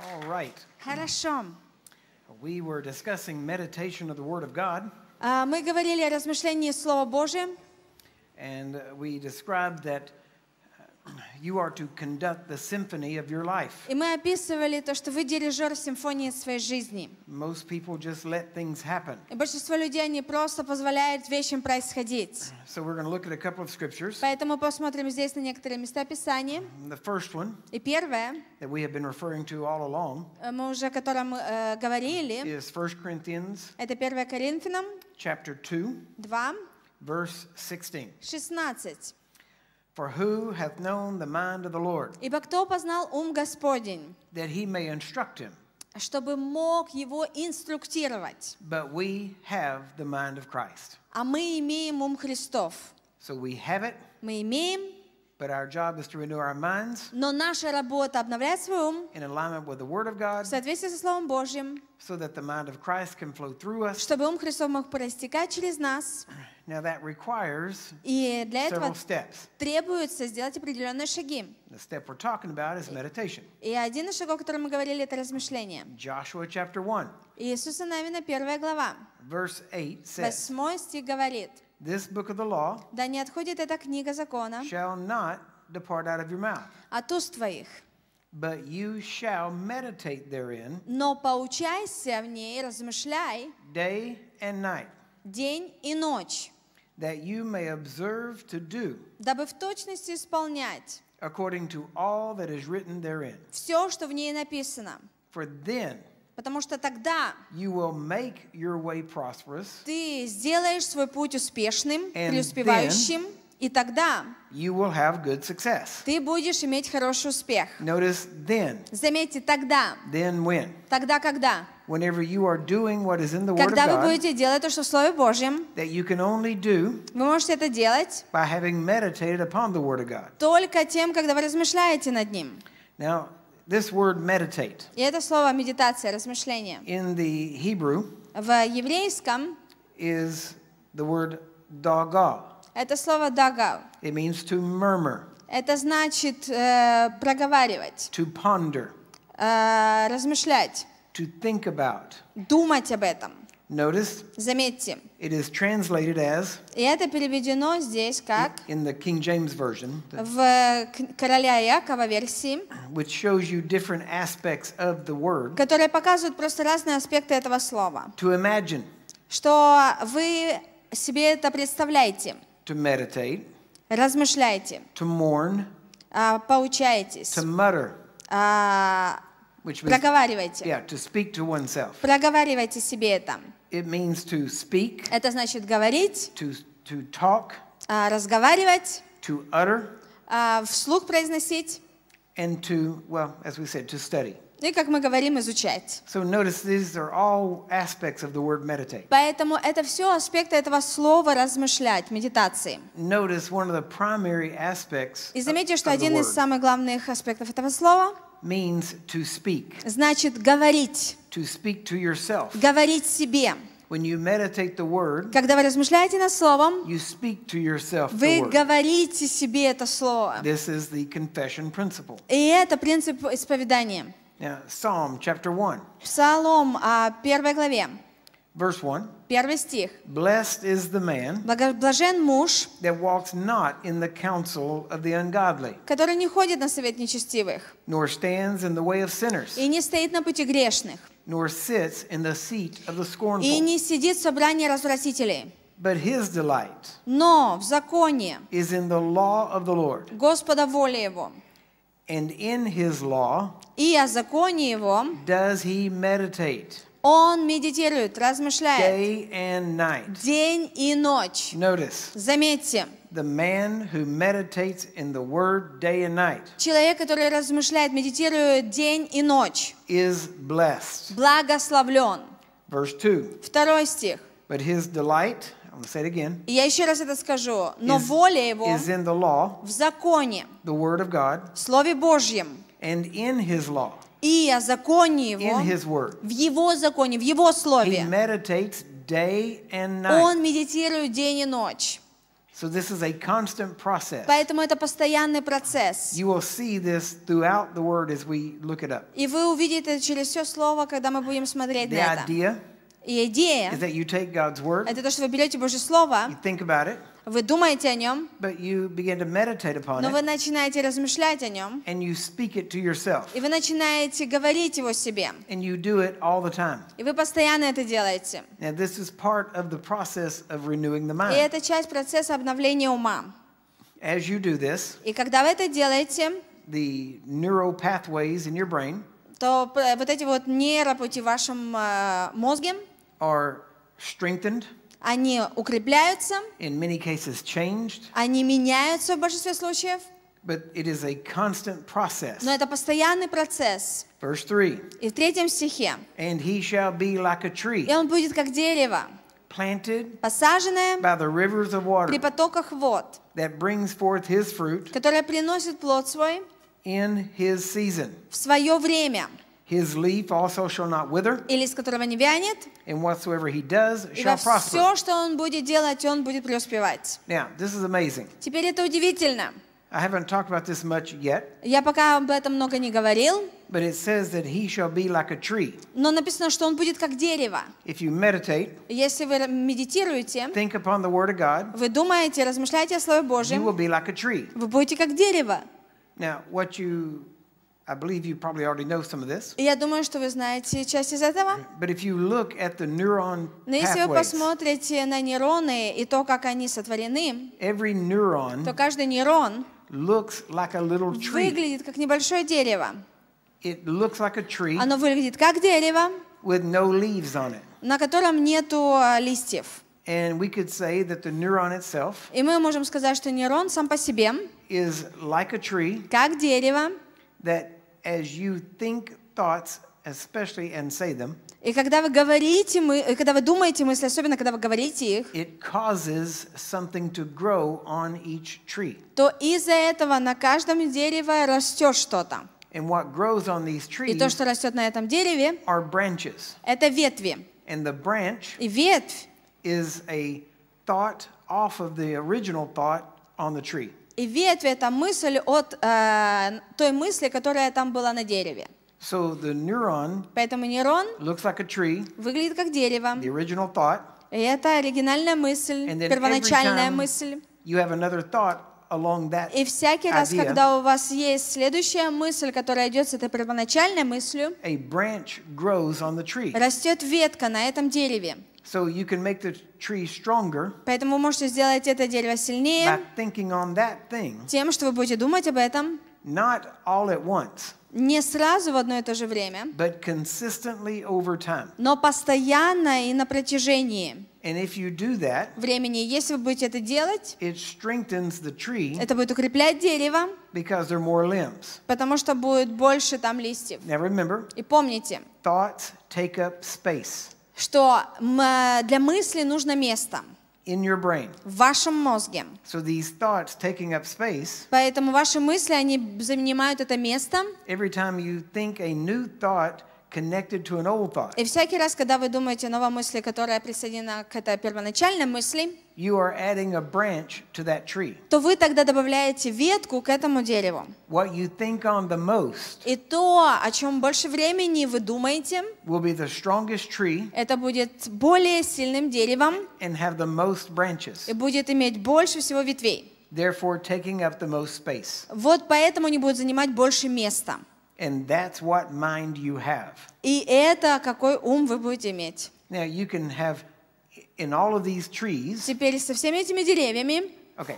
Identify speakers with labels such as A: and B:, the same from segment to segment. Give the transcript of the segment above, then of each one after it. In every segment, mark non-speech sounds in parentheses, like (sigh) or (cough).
A: All right. Хорошо. We were discussing meditation of the Word of God.
B: Мы говорили о размышлении Слова Божьего.
A: And we described that you are to conduct the symphony of your life.
B: И мы описывали то, что вы дирижер симфонии своей жизни.
A: Most people just let things happen.
B: просто позволяют вещам происходить. So we're going to look at a couple of scriptures. Поэтому посмотрим здесь на некоторые места Писания. The first one. первое.
A: That we have been referring to all along.
B: Мы говорили.
A: Is 1 Corinthians.
B: Это 1 Коринфянам.
A: Chapter 2. 2. Verse 16. For who hath known the mind of the Lord?
B: Ибо кто познал ум Господень? That he may instruct him. Чтобы мог его инструктировать.
A: But we have the mind of Christ.
B: А мы имеем ум Христов.
A: So we have it. Мы имеем But our job is to renew our minds Но
B: наша работа
A: обновлять свой ум in alignment with the Word of God, в соответствии со Словом Божьим, so that the mind of Christ can flow
B: through us. чтобы ум Христов мог проистекать через нас.
A: Now that requires
B: И для этого several steps. требуется сделать определенные шаги.
A: The step we're talking about is meditation.
B: И один из шагов, о котором мы говорили, это размышление.
A: Joshua chapter 1.
B: Иисуса Навина, первая глава.
A: Verse 8 says,
B: Восьмой стих говорит,
A: this book of the law
B: да не отходит эта книга закона
A: shall not depart out of your mouth,
B: от уст твоих,
A: but you shall meditate therein
B: но поучайся в ней, размышляй day and night, день и ночь, that you may observe to do дабы в точности исполнять
A: according to all that is written therein.
B: все, что в ней написано.
A: For then
B: Потому что тогда
A: you will make your way prosperous,
B: ты сделаешь свой путь успешным, преуспевающим, и тогда
A: you will have good success.
B: ты будешь иметь хороший успех.
A: Notice then.
B: Заметьте, тогда. Then when. Тогда, когда.
A: Whenever you are doing what is in the Когда вы будете
B: делать то, что в Слове Божьем,
A: that you can only do
B: вы можете это делать
A: by having meditated upon the Word of God.
B: только тем, когда вы размышляете над Ним.
A: Now, This word meditate.
B: И это слово медитация, размышление.
A: In the Hebrew.
B: В еврейском.
A: Is the word daga.
B: Это слово дага.
A: It means to murmur.
B: Это значит э, проговаривать.
A: To ponder.
B: Э, размышлять. To think about. Думать об этом. Notice, Заметьте,
A: it is translated as,
B: и это переведено здесь как
A: in the King James version,
B: в э, короля Якова версии,
A: which shows you different aspects of the word,
B: которая показывает просто разные аспекты этого слова,
A: to imagine,
B: что вы себе это представляете,
A: to meditate,
B: размышляете,
A: to mourn,
B: а, поучаетесь, to mutter, а,
A: Which means, проговаривайте. Yeah, to speak to oneself.
B: Проговаривайте себе это.
A: It means to speak.
B: Это значит говорить.
A: To, to talk.
B: Разговаривать. To utter. Вслух произносить.
A: And to, well, as we said, to study.
B: И, как мы говорим, изучать.
A: So notice these are all aspects of the word meditate.
B: Поэтому это все аспекты этого слова размышлять, медитации.
A: Notice one of the primary aspects И заметьте, что один из
B: самых главных аспектов этого слова —
A: means to speak. Значит говорить. To speak to yourself. Говорить себе. When you meditate the word, когда вы
B: размышляете над словом,
A: you speak to yourself вы
B: говорите себе это слово.
A: This is the confession principle.
B: И это принцип исповедания.
A: Now, Psalm chapter 1.
B: Псалом, первой главе. Verse 1. Первый стих.
A: Blessed is the man,
B: Блажен муж,
A: that walks not in the counsel of the ungodly,
B: который не ходит на совет нечестивых,
A: nor stands in the way of sinners,
B: и не стоит на пути грешных,
A: nor sits in the seat of the scornful,
B: и не сидит в собрании развратителей.
A: But his delight
B: Но в законе
A: is in the law of the Lord.
B: Господа воля его.
A: And in his law
B: и о законе его
A: does he meditate.
B: Он медитирует, размышляет. Day and night. День и ночь. Notice. Заметьте.
A: The man who meditates in the word day and night.
B: Человек, который размышляет, медитирует день и ночь. Is
A: blessed.
B: Благословлен.
A: Verse 2.
B: Второй стих.
A: But his delight, I'm say it again.
B: Я еще раз это скажу. Но is, воля его is in the law, в законе,
A: the word of God,
B: в слове Божьем, and in his law. И о законе Его, в Его законе, в Его Слове. Он медитирует день и ночь. So this is a
A: constant process.
B: Поэтому это постоянный процесс.
A: You will see this throughout the word as we look it up.
B: И вы увидите это через все слово, когда мы будем смотреть на это. Idea и идея is that you take God's word, это то, что вы берете Божье Слово, you think about it, вы думаете о нем. Но вы начинаете размышлять о нем. И вы начинаете говорить его себе. И вы постоянно это делаете. И это часть процесса обновления ума.
A: As you do this,
B: и когда вы это делаете,
A: the neural pathways in your brain,
B: то э, вот эти вот нейропути в вашем э, мозге
A: are strengthened.
B: Они укрепляются.
A: In many cases changed. Они
B: меняются в большинстве случаев.
A: But it is a constant process.
B: Но это постоянный процесс. Verse 3. И в третьем стихе.
A: And he shall be like a tree. И
B: он будет как дерево. Planted посаженное
A: by the rivers of water, при
B: потоках вод,
A: that brings forth his fruit, которое приносит плод свой in his season.
B: в свое время.
A: His leaf also shall not wither.
B: И лист которого не вянет
A: and whatsoever he does shall И во все,
B: что он будет делать, он будет преуспевать.
A: Now, this is amazing.
B: Теперь это удивительно.
A: I haven't talked about this much yet,
B: Я пока об этом много не говорил,
A: but it says that he shall be like a tree.
B: но написано, что он будет как дерево.
A: If you meditate,
B: Если вы медитируете, think upon the word of God, вы думаете, размышляете о Слове you will Божьем, be like a tree. вы будете как дерево.
A: Now, what you I believe you probably already know some of this.
B: Я думаю, что вы знаете часть из этого.
A: But if you look at the neuron
B: Но если вы посмотрите на нейроны и то, как они сотворены, every neuron то каждый нейрон looks like a little tree. выглядит как небольшое дерево. It looks like a tree Оно выглядит как дерево, with no leaves on it. на котором нету а, листьев. And we could say that the neuron itself и мы можем сказать, что нейрон сам по себе is like a tree, как дерево, that as
A: you think thoughts, especially and say them,
B: и когда вы говорите, мы, когда вы думаете мысли, особенно когда вы говорите их,
A: it causes something to grow on
B: each tree. то из-за этого на каждом дереве растет что-то.
A: And what grows on these trees и то, что
B: растет на этом дереве, are branches. это ветви. And
A: the branch
B: и ветвь
A: is a thought off of the original thought on the tree.
B: И ветви – это мысль от э, той мысли, которая там была на дереве.
A: So the neuron
B: Поэтому нейрон
A: looks like a tree,
B: выглядит как дерево.
A: The original thought,
B: и это оригинальная мысль,
A: первоначальная мысль. You have another
B: thought, along that И всякий раз, idea, когда у вас есть следующая мысль, которая идет с этой первоначальной мыслью,
A: a branch grows on the tree. растет
B: ветка на этом дереве.
A: So you can make the tree stronger.
B: Поэтому можете сделать это дерево сильнее. By thinking on that thing. Тем, что вы будете думать об этом. Not all at once. Не сразу в одно и то же время.
A: But consistently over time.
B: Но постоянно и на протяжении. And if you do that, времени, если вы будете это делать, it strengthens the tree. Это будет укреплять дерево. Because there are more limbs. Потому что будет больше там листьев. Now remember. И помните. Thoughts
A: take up space
B: что э, для мысли нужно место. In your brain. В вашем мозге.
A: So these thoughts taking up space.
B: Поэтому ваши мысли они занимают это место. Every time
A: you think a new thought, connected to an old thought.
B: И всякий раз, когда вы думаете о новой мысли, которая присоединена к этой первоначальной мысли, you are adding a branch to that tree. то вы тогда добавляете ветку к этому дереву. What you think on the most И то, о чем больше времени вы думаете, will be the strongest tree это будет более сильным деревом and have the most branches. и будет иметь больше всего ветвей. Therefore, taking up the most space. Вот поэтому они будут занимать больше места. And
A: that's what mind you have. И это какой ум вы будете иметь. Now you can have in all of these trees.
B: Теперь со всеми этими деревьями.
A: Okay.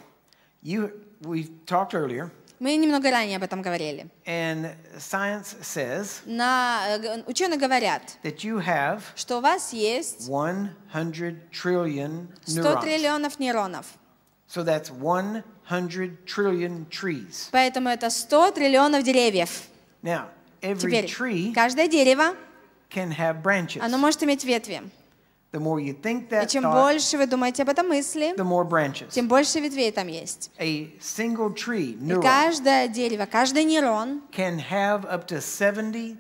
A: You we talked earlier.
B: Мы немного ранее об этом говорили.
A: And science says,
B: На, ученые говорят,
A: that you have
B: что у вас есть
A: 100 trillion 100
B: триллионов нейронов.
A: So that's 100 trillion trees.
B: Поэтому это 100 триллионов деревьев. Now, every Теперь, tree каждое дерево, can have branches. оно может иметь ветви. The more you think that И чем thought, больше вы думаете об этом мысли, the more branches. тем больше ветвей там есть. A
A: single tree, neuron, И каждое
B: дерево, каждый нейрон
A: can have up to 70,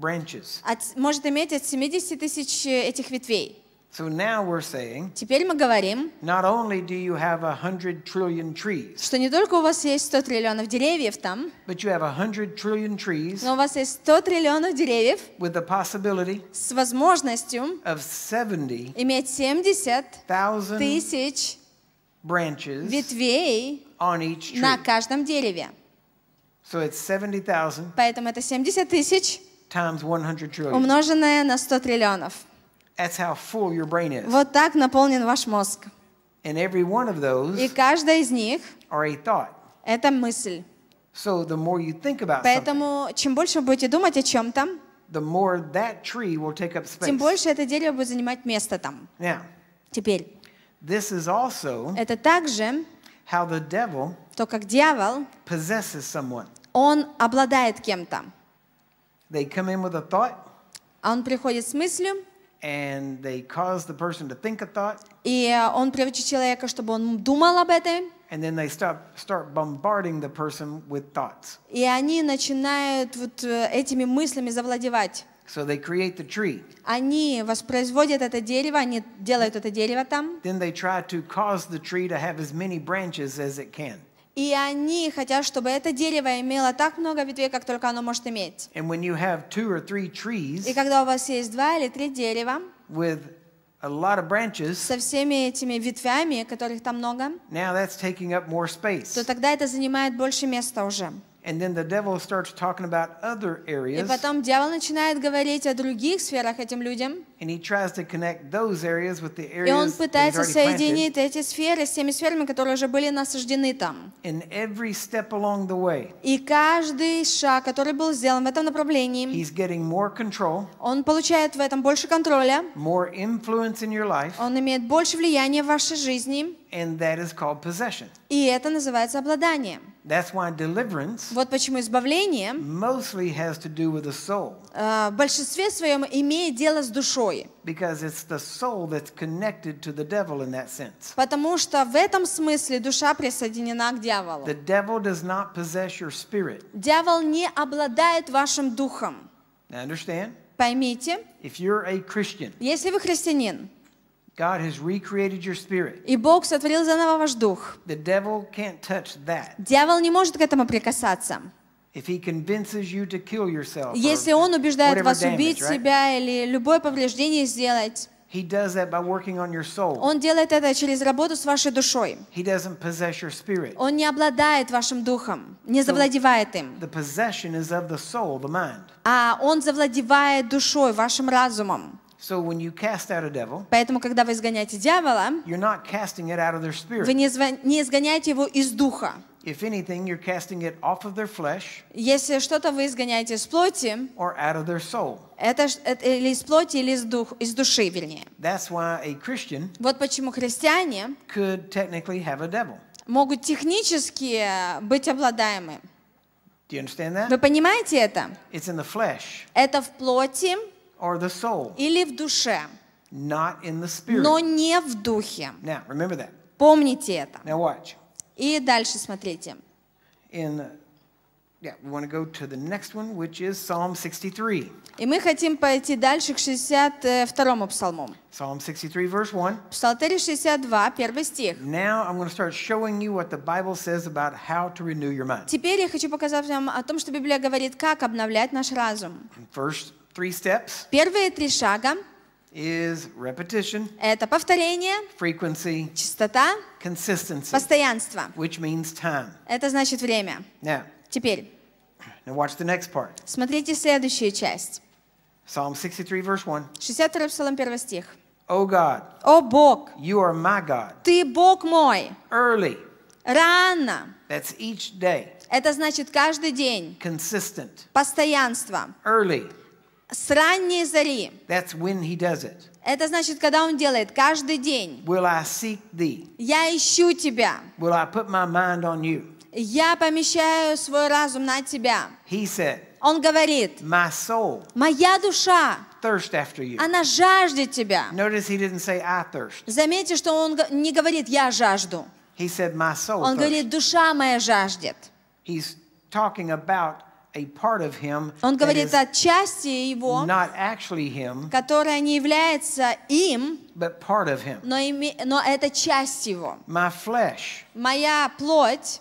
A: branches.
B: От, может иметь от 70 тысяч э, этих ветвей.
A: So now we're saying,
B: Теперь мы говорим,
A: not only do you have a hundred trillion trees,
B: что не только у вас есть 100 триллионов деревьев там,
A: but you have a hundred trillion trees,
B: но у вас есть 100 триллионов деревьев
A: with the possibility с возможностью of 70
B: иметь 70 тысяч
A: branches
B: ветвей
A: on each tree. на
B: каждом дереве.
A: So it's 70,
B: Поэтому это 70 тысяч
A: умноженное
B: на 100 триллионов. That's how full your brain is. Вот так наполнен ваш мозг. And every one of those И каждая из них are a thought. это мысль. So the more you think about Поэтому чем больше вы будете думать о чем-то, тем больше это дерево будет занимать место там. Now, Теперь.
A: This is also
B: это также
A: how the devil
B: то, как дьявол
A: possesses someone.
B: он обладает кем-то.
A: They come in with a thought,
B: а он приходит с мыслью,
A: And they cause the person to think a thought.
B: И он человека, чтобы он думал об этом.
A: And then they stop, start bombarding the person with thoughts.
B: И они начинают вот этими мыслями завладевать. So they create the tree. Они воспроизводят это дерево, они делают это дерево там. Then they try to cause the tree to have as many branches
A: as it can.
B: И они хотят, чтобы это дерево имело так много ветвей, как только оно может иметь. И когда у вас есть два или три дерева
A: branches,
B: со всеми этими ветвями, которых там много,
A: то
B: тогда это занимает больше места уже.
A: And then the devil starts talking about other areas. И
B: потом дьявол начинает говорить о других сферах этим людям.
A: And he tries to connect those areas with the areas И он пытается соединить
B: эти сферы с теми сферами, которые уже были насаждены там.
A: And every step along the way,
B: И каждый шаг, который был сделан в этом направлении, he's getting more control, он получает в этом больше контроля, more influence in your life, он имеет больше влияния в вашей жизни, and that is called possession. и это называется обладанием. That's why deliverance вот почему избавление mostly
A: has to do with the soul.
B: Э, в большинстве своем имеет дело с душой.
A: Because it's the soul that's connected to the devil in that sense.
B: Потому что в этом смысле душа присоединена к дьяволу. The
A: devil does not possess your spirit.
B: Дьявол не обладает вашим духом. Now understand? Поймите, if you're a Christian, если вы христианин,
A: God has recreated your spirit. И
B: Бог сотворил заново ваш дух.
A: The devil can't touch that.
B: Дьявол не может к этому прикасаться.
A: If he convinces you to kill yourself, Если он убеждает вас убить damage,
B: себя или любое повреждение сделать,
A: He does that by working on your soul. Он
B: делает это через работу с вашей душой.
A: He doesn't possess your spirit.
B: Он не обладает вашим духом, не завладевает им.
A: The possession is of the soul, the mind.
B: А он завладевает душой, вашим разумом. Поэтому, когда вы изгоняете дьявола, вы не изгоняете его из духа.
A: If anything, you're casting it off of their flesh.
B: Если что-то вы изгоняете из плоти, or out of their soul. Это, это или из плоти, или из, дух, из души, вернее. That's why a Christian вот почему христиане could technically have a devil. могут технически быть обладаемы.
A: Do you understand that? Вы
B: понимаете это? It's in the flesh. Это в плоти or the soul. Или в душе. Not in the spirit. Но не в духе. Now, remember that. Помните это. Now watch. И дальше смотрите.
A: In Yeah, we want to go to the next one, which is Psalm 63.
B: И мы хотим пойти дальше к 62 псалму. Psalm 63, verse 1. Псалтырь 62, первый стих. Now I'm going to start showing you what the Bible says about how to renew your mind. Теперь я хочу показать вам о том, что Библия говорит, как обновлять наш разум.
A: First, Three steps
B: Первые три шага
A: is repetition, это повторение, frequency, частота, consistency,
B: постоянство,
A: which means time.
B: это значит время. Now, Теперь
A: now watch the next part.
B: смотрите следующую часть.
A: Psalm 63, verse 1.
B: 62 О God, О Бог, you are my God. Ты Бог мой. Early. Рано. That's each day. Это значит каждый день. Consistent. Постоянство. Early. С ранней зари. That's when he does it. Это значит, когда он делает каждый день. Will I seek thee? Я ищу тебя. Will I put
A: my mind on you?
B: Я помещаю свой разум на тебя. He said, он говорит, my soul моя душа, thirst after you. она жаждет тебя. Notice he didn't say, I thirst. Заметьте, что он не говорит «я жажду». He said, my soul он thirst. говорит «душа моя жаждет».
A: He's talking about
B: он говорит о части его, которая не является им,
A: Но,
B: ими, но это часть его. Моя плоть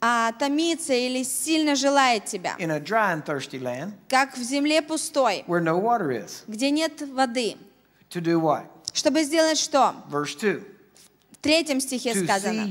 B: а, томится или сильно желает тебя, как в земле пустой, где нет воды. Чтобы сделать что? В третьем стихе сказано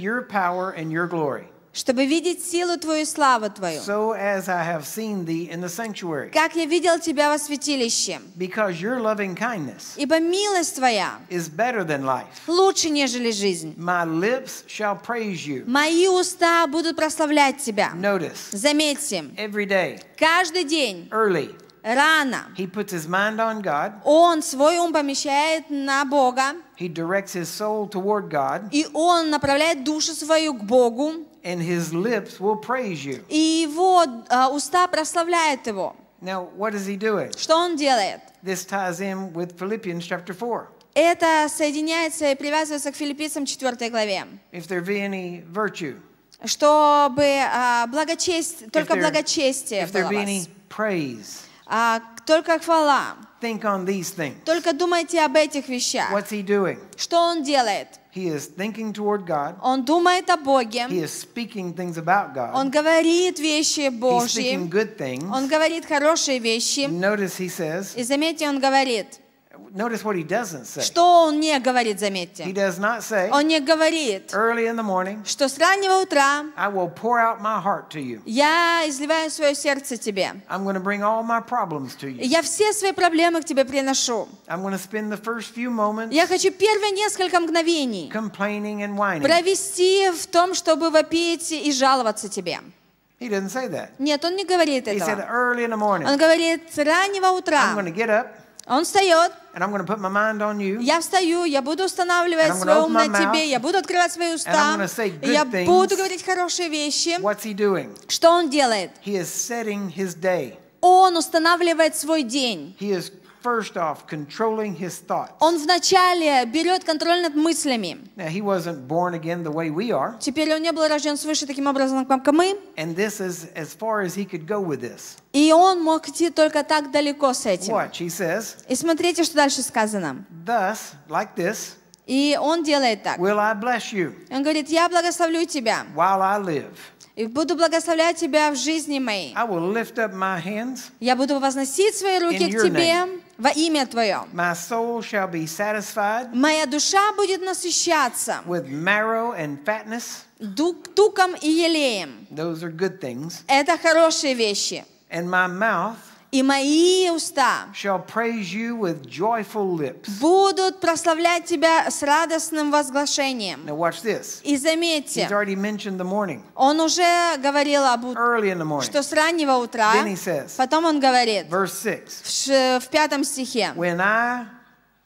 B: чтобы видеть силу Твою, и славу Твою. So as I have seen thee in the sanctuary. Как я видел Тебя во святилище. Because your loving kindness Ибо милость Твоя
A: is better than life.
B: лучше, нежели жизнь. My
A: lips shall praise you.
B: Мои уста будут прославлять Тебя. Notice, Заметьте, every day, каждый день early, рано. He puts his mind on God. Он свой ум помещает на Бога. He directs his soul toward God. И он направляет душу свою к Богу. And his lips will praise you. И его uh, уста прославляют его.
A: Now, what is he doing?
B: Что он делает? This ties in
A: with Philippians chapter 4.
B: Это соединяется и привязывается к филиппийцам 4 главе.
A: If there be any virtue,
B: чтобы uh, благочесть, только благочестие было вас. Praise, а, только хвала. Think on these things. Только думайте об этих вещах. What's he doing? Что он делает? He is thinking toward God. Он думает о Боге. He is speaking things about God. Он говорит вещи Божьи. He's speaking good things. Он говорит хорошие вещи. Notice he says. И заметьте, он говорит. Notice what he doesn't say. Что он не говорит, заметьте. He does not say, он не говорит, early in the morning, что с раннего утра I will pour out my heart to you. я изливаю свое сердце тебе. I'm going to bring all
A: my problems to
B: you. Я все свои проблемы к тебе приношу.
A: I'm going to spend the first few
B: moments я хочу первые несколько мгновений complaining and whining. провести в том, чтобы вопить и жаловаться тебе. He didn't say that. Нет, он не говорит этого. He said,
A: Early in the morning, он
B: говорит, с раннего утра I'm get up, он встает. And I'm going to put my mind on you. Я встаю, я буду устанавливать свой ум на тебе, я буду открывать свои уста, и я буду говорить хорошие вещи. What's he doing? Что он делает? He is setting his day. Он устанавливает свой день. He is first off controlling his thoughts. Он вначале берет контроль над мыслями. Now,
A: he wasn't born
B: again the way we are. Теперь он не был рожден свыше таким образом, как мы. And this is as far as
A: he could go with
B: this. И он мог идти только так далеко с этим. Watch, he says. И смотрите, что дальше сказано. Thus,
A: like this.
B: И он делает так. Will I bless you? Он говорит, я благословлю тебя. While I live. И буду благословлять тебя в жизни моей. Я буду возносить свои руки к тебе name. во имя Твое.
A: My soul shall be satisfied
B: Моя душа будет насыщаться
A: with marrow
B: and fatness. туком и елеем. Those are good things. Это хорошие вещи. And my mouth и мои уста будут прославлять Тебя с радостным возглашением. И заметьте, он уже говорил об утром, что с раннего утра. Потом он говорит в пятом стихе. When
A: I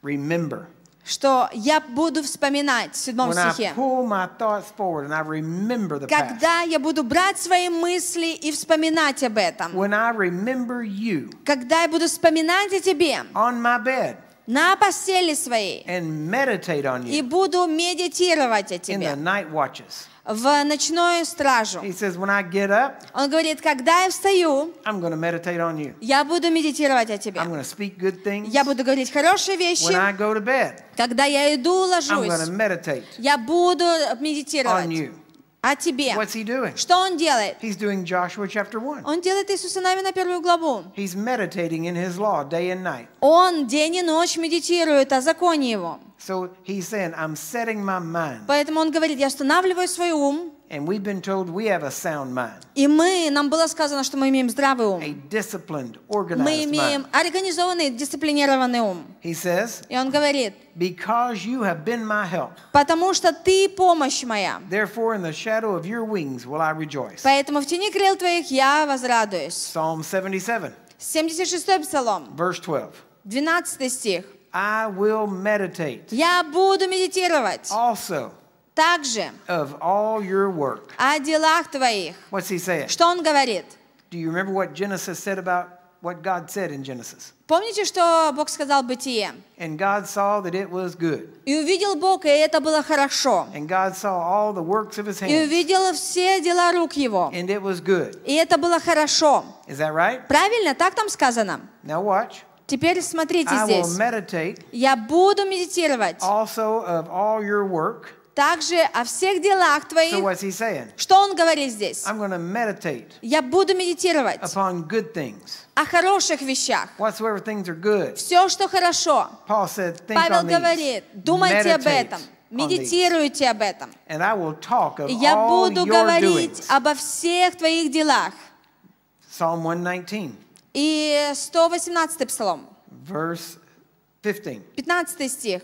A: remember,
B: что я буду вспоминать в седьмом стихе. Когда я буду брать свои мысли и вспоминать об этом. Когда я буду вспоминать о тебе на постели своей. И буду медитировать о тебе. В ночную стражу. Он говорит, когда я встаю, я буду медитировать о тебе. Я буду говорить хорошие вещи. когда я иду ложусь, я буду медитировать о а тебе. What's he doing? Что он делает? He's doing Joshua chapter 1.
A: Он делает Иисуса Навина на первую главу. He's meditating in his law day and night. Он день и ночь
B: медитирует о законе его.
A: So he's saying, I'm setting my mind.
B: Поэтому он говорит, я устанавливаю свой ум.
A: And we've been told we have a sound mind.
B: И мы, нам было сказано, что мы имеем здравый ум. A
A: disciplined, organized мы имеем
B: организованный, дисциплинированный ум. He says, И он говорит, Because you have been my help. Потому что ты помощь моя. Therefore, in the shadow of your wings will I rejoice. Поэтому в тени крыл твоих я возрадуюсь. Psalm 77. 76 псалом. Verse 12. 12 стих. I will meditate. Я буду медитировать. Also также of all your work. о делах твоих. What's he saying? Что он говорит?
A: Do you remember what Genesis said about what God said in Genesis?
B: Помните, что Бог сказал Бытие?
A: And God saw that it was good.
B: И увидел Бог, и это было хорошо. And God saw
A: all the works of his
B: hands. И увидел все дела рук его. And it was good. И это было хорошо. Is that right? Правильно, так там сказано. Now watch. Теперь смотрите здесь. Я буду медитировать also of all your work, также о всех делах твоих. So Что он говорит здесь? Я буду медитировать о хороших вещах. Все, что хорошо. said, Павел говорит, думайте meditate. об этом. Медитируйте об этом.
A: И я буду говорить
B: обо всех твоих делах. Psalm 119. И 118 псалом. Verse 15. 15 стих.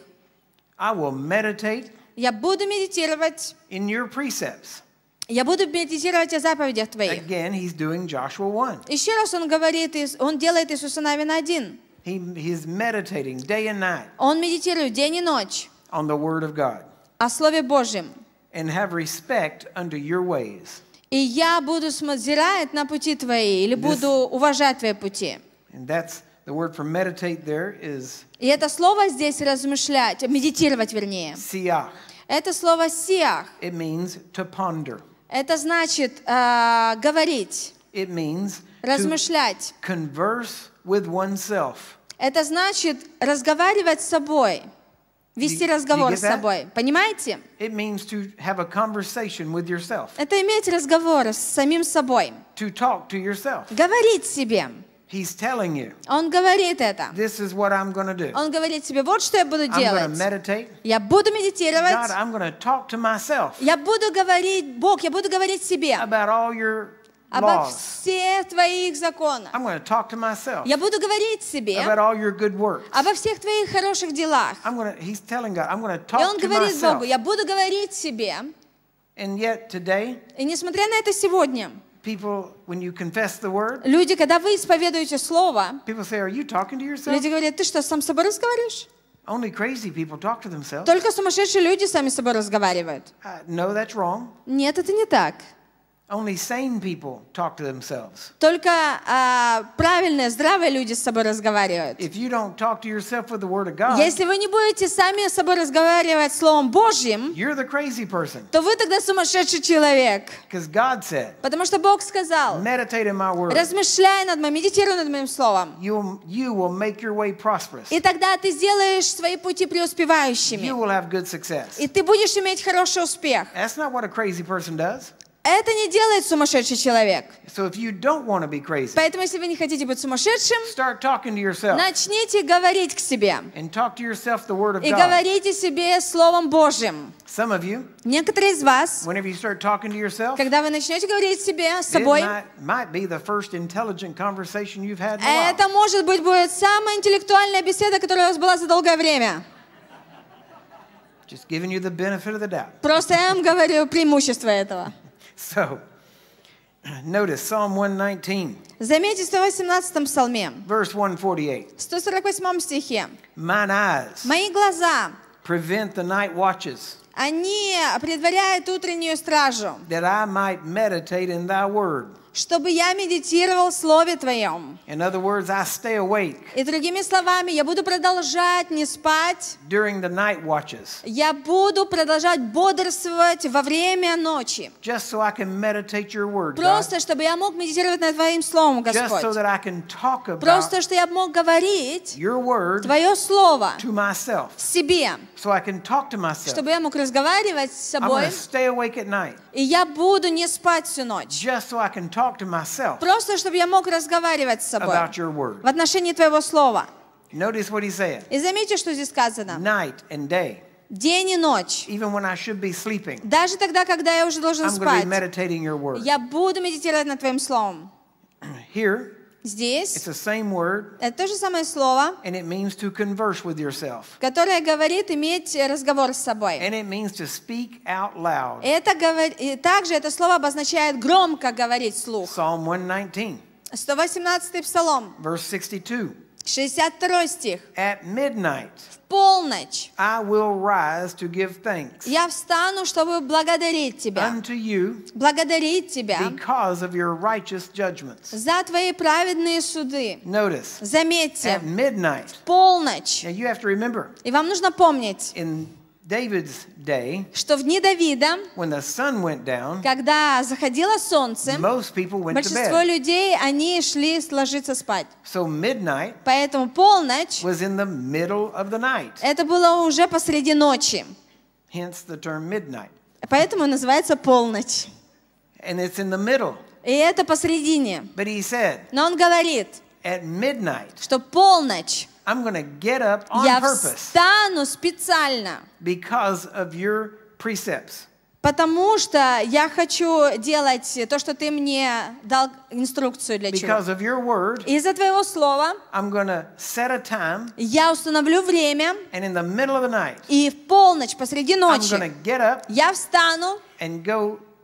B: I will meditate я буду медитировать. In your precepts. Я буду медитировать о заповедях твоих. Again, he's doing Joshua 1. Еще раз он говорит, он делает из Установина один. He, he's meditating day and night. Он медитирует день и ночь.
A: On the word of God.
B: О Слове Божьем.
A: And have respect unto your ways.
B: И я буду смотреть на пути твои, или буду уважать твои пути.
A: And that's The word for meditate there is
B: И это слово здесь размышлять, медитировать вернее. Siach. Это слово сиах. It means to ponder. Это значит э, говорить. It means размышлять.
A: To converse with oneself.
B: Это значит разговаривать с собой. Вести разговор с собой. Понимаете? It means to have
A: a conversation with yourself.
B: Это иметь разговор с самим собой. To talk to yourself. Говорить себе.
A: He's telling
B: you, Он говорит это. This is what I'm gonna do. Он говорит тебе, вот что я буду I'm делать. Gonna meditate. Я буду медитировать. God, I'm
A: gonna talk to myself
B: я буду говорить, Бог, я буду говорить себе about all your обо всех твоих законах. to я буду говорить себе about all your good обо всех твоих хороших делах. I'm God, И он говорит Богу, я буду говорить себе. today, И несмотря на это сегодня, Люди, когда вы исповедуете Слово, люди говорят, ты что, сам с собой
A: разговариваешь? Только
B: сумасшедшие люди сами с собой разговаривают.
A: Uh,
B: Нет, это не так. Only sane people talk
A: to themselves.
B: Только uh, правильные, здравые люди с собой разговаривают. If you don't talk to yourself with the
A: word of God, Если
B: вы не будете сами с собой разговаривать Словом Божьим, you're the crazy person. то вы тогда сумасшедший человек. God said, Потому что Бог сказал, Meditate in my word. размышляй над моим, медитируй над моим Словом. You, you will make your way prosperous. И тогда ты сделаешь свои пути преуспевающими. You will have good success. И ты будешь иметь хороший успех. That's not what a crazy person does. Это не делает сумасшедший человек. So if you don't want to be crazy, Поэтому, если вы не хотите быть сумасшедшим, start talking to yourself. начните говорить к себе.
A: And talk to yourself the word
B: of God. И говорите себе Словом Божьим. Some of you, Некоторые
A: из вас, whenever you start talking to yourself,
B: когда вы начнете говорить себе с собой, это, может быть, будет самая интеллектуальная беседа, которая у вас была за долгое время.
A: Just giving you the benefit of the doubt.
B: Просто я вам говорю преимущество этого.
A: (laughs) So, notice Psalm 119.
B: Заметьте 118 псалме.
A: Verse 148.
B: 148 стихе.
A: Mine eyes.
B: Мои глаза.
A: Prevent the night watches.
B: Они предваряют утреннюю стражу.
A: That I might meditate in thy word
B: чтобы я медитировал в Слове Твоем.
A: In other words, I stay awake.
B: И другими словами, я буду продолжать не спать.
A: During the night watches.
B: Я буду продолжать бодрствовать во время ночи. Just so I can meditate your word, Просто, God. чтобы я мог медитировать над Твоим Словом, Господь. Just so that I
A: can talk about Просто,
B: чтобы я мог говорить your word Твое Слово to myself. себе. So I can talk to myself. Чтобы я мог разговаривать с собой. I'm stay awake at night. И я буду не спать всю ночь. Just so I can talk talk to myself Просто, чтобы я мог разговаривать с собой about your word. в отношении Твоего Слова. Notice what he said. И заметьте, что здесь сказано. Night and day. День и ночь. Even when I should be sleeping, Даже тогда, когда я уже должен I'm спать, be
A: meditating your word.
B: я буду медитировать над Твоим Словом. Here, здесь It's the same word, это то же самое слово, and it means to
A: with
B: которое говорит иметь разговор с собой. And it means to speak out loud. Это говор... Также это слово обозначает громко говорить слух. Psalm 119. 118 псалом. Verse 62. 62 стих. At midnight, в полночь I will rise to give thanks я встану, чтобы благодарить Тебя, unto you, благодарить Тебя because of your righteous judgments. за Твои праведные суды. Notice, Заметьте, at midnight, в полночь, now you have to remember, и вам нужно помнить, in David's day, что в дни Давида, when the sun went down, когда заходило солнце, most people went большинство to bed. людей они шли ложиться спать. So midnight Поэтому полночь was in the middle of the night. это было уже посреди ночи.
A: Hence the term midnight.
B: Поэтому называется полночь. And it's in the middle. И это посредине. But he said, Но он говорит, at midnight, что полночь I'm going to get up on Я встану специально.
A: Because of your precepts.
B: Потому что я хочу делать то, что ты мне дал инструкцию для чего. Из-за твоего слова я установлю время, night, и в полночь, посреди ночи, я встану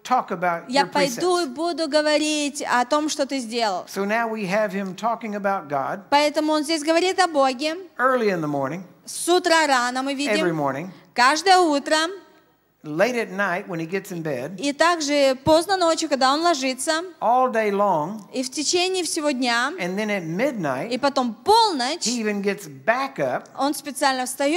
B: talk about Я пойду и буду говорить о том, что ты сделал. So now we have him talking about God. Поэтому он здесь говорит о Боге. Early in the morning. С утра рано мы видим. Every morning. Каждое утро late at night when he gets in bed. И также поздно ночью, когда он ложится. All day long. И в течение всего дня. And then at midnight. И потом полночь. He even gets back up. Он специально встает.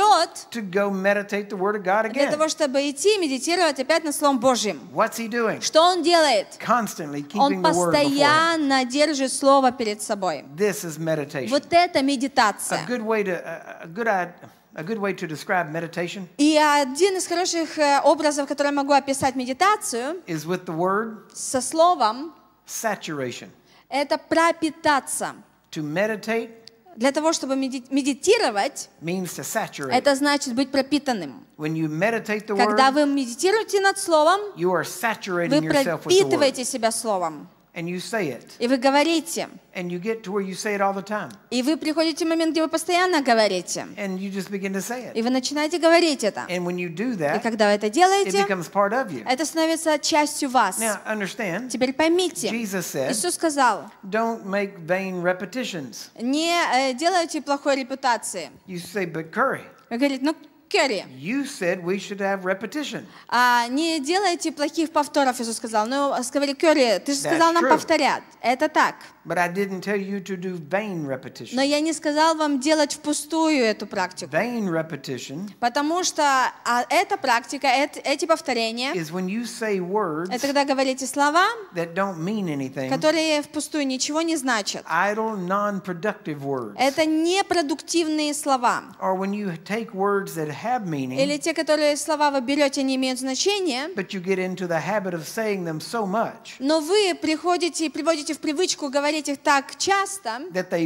B: To go meditate the word of God again. Для того, чтобы идти медитировать опять на словом Божьим. What's he doing? Что он делает? Constantly keeping он постоянно the word before him. держит слово перед собой.
A: This is meditation. Вот
B: это медитация. A
A: good way to a good idea a good way to describe meditation
B: И один из хороших э, образов, который я могу описать медитацию,
A: is with the word
B: со словом saturation. Это пропитаться. To meditate для того, чтобы медитировать, это значит быть пропитанным. Когда вы медитируете над Словом,
A: вы пропитываете
B: себя Словом. And you say it. И вы говорите. And you get to where you say it all the time. И вы приходите в момент, где вы постоянно говорите. And you just begin to say it. И вы начинаете говорить это. And when you do that, и когда вы это делаете, it becomes part of you. это становится частью вас. Now, understand, Теперь поймите, Jesus said, Иисус сказал, Don't
A: make vain repetitions.
B: не э, делайте плохой репутации. You say, But curry. Вы говорите, ну Керри.
A: You said we should have repetition.
B: А, не делайте плохих повторов, Иисус сказал. Но ну, говорили, Керри, ты же сказал нам повторять. Это так.
A: But I didn't tell you to do vain repetition. Но
B: я не сказал вам делать впустую эту практику. Vain
A: repetition.
B: Потому что а, эта практика, это, эти повторения, is when you say words это когда говорите слова,
A: that don't mean anything, которые
B: впустую ничего не значат. Idle, non-productive words. Это непродуктивные слова. Or when
A: you take words that have meaning, или
B: те, которые слова вы берете, не имеют значения,
A: so much,
B: но вы приходите и приводите в привычку говорить их так часто, что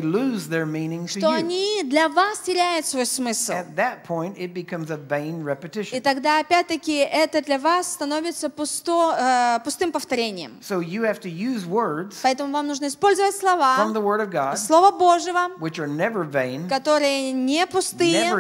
B: они для вас теряют свой смысл. point, И тогда, опять-таки, это для вас становится пусто, э, пустым повторением. So Поэтому вам нужно использовать слова from
A: the God, Слова Божьего, vain,
B: которые не пустые,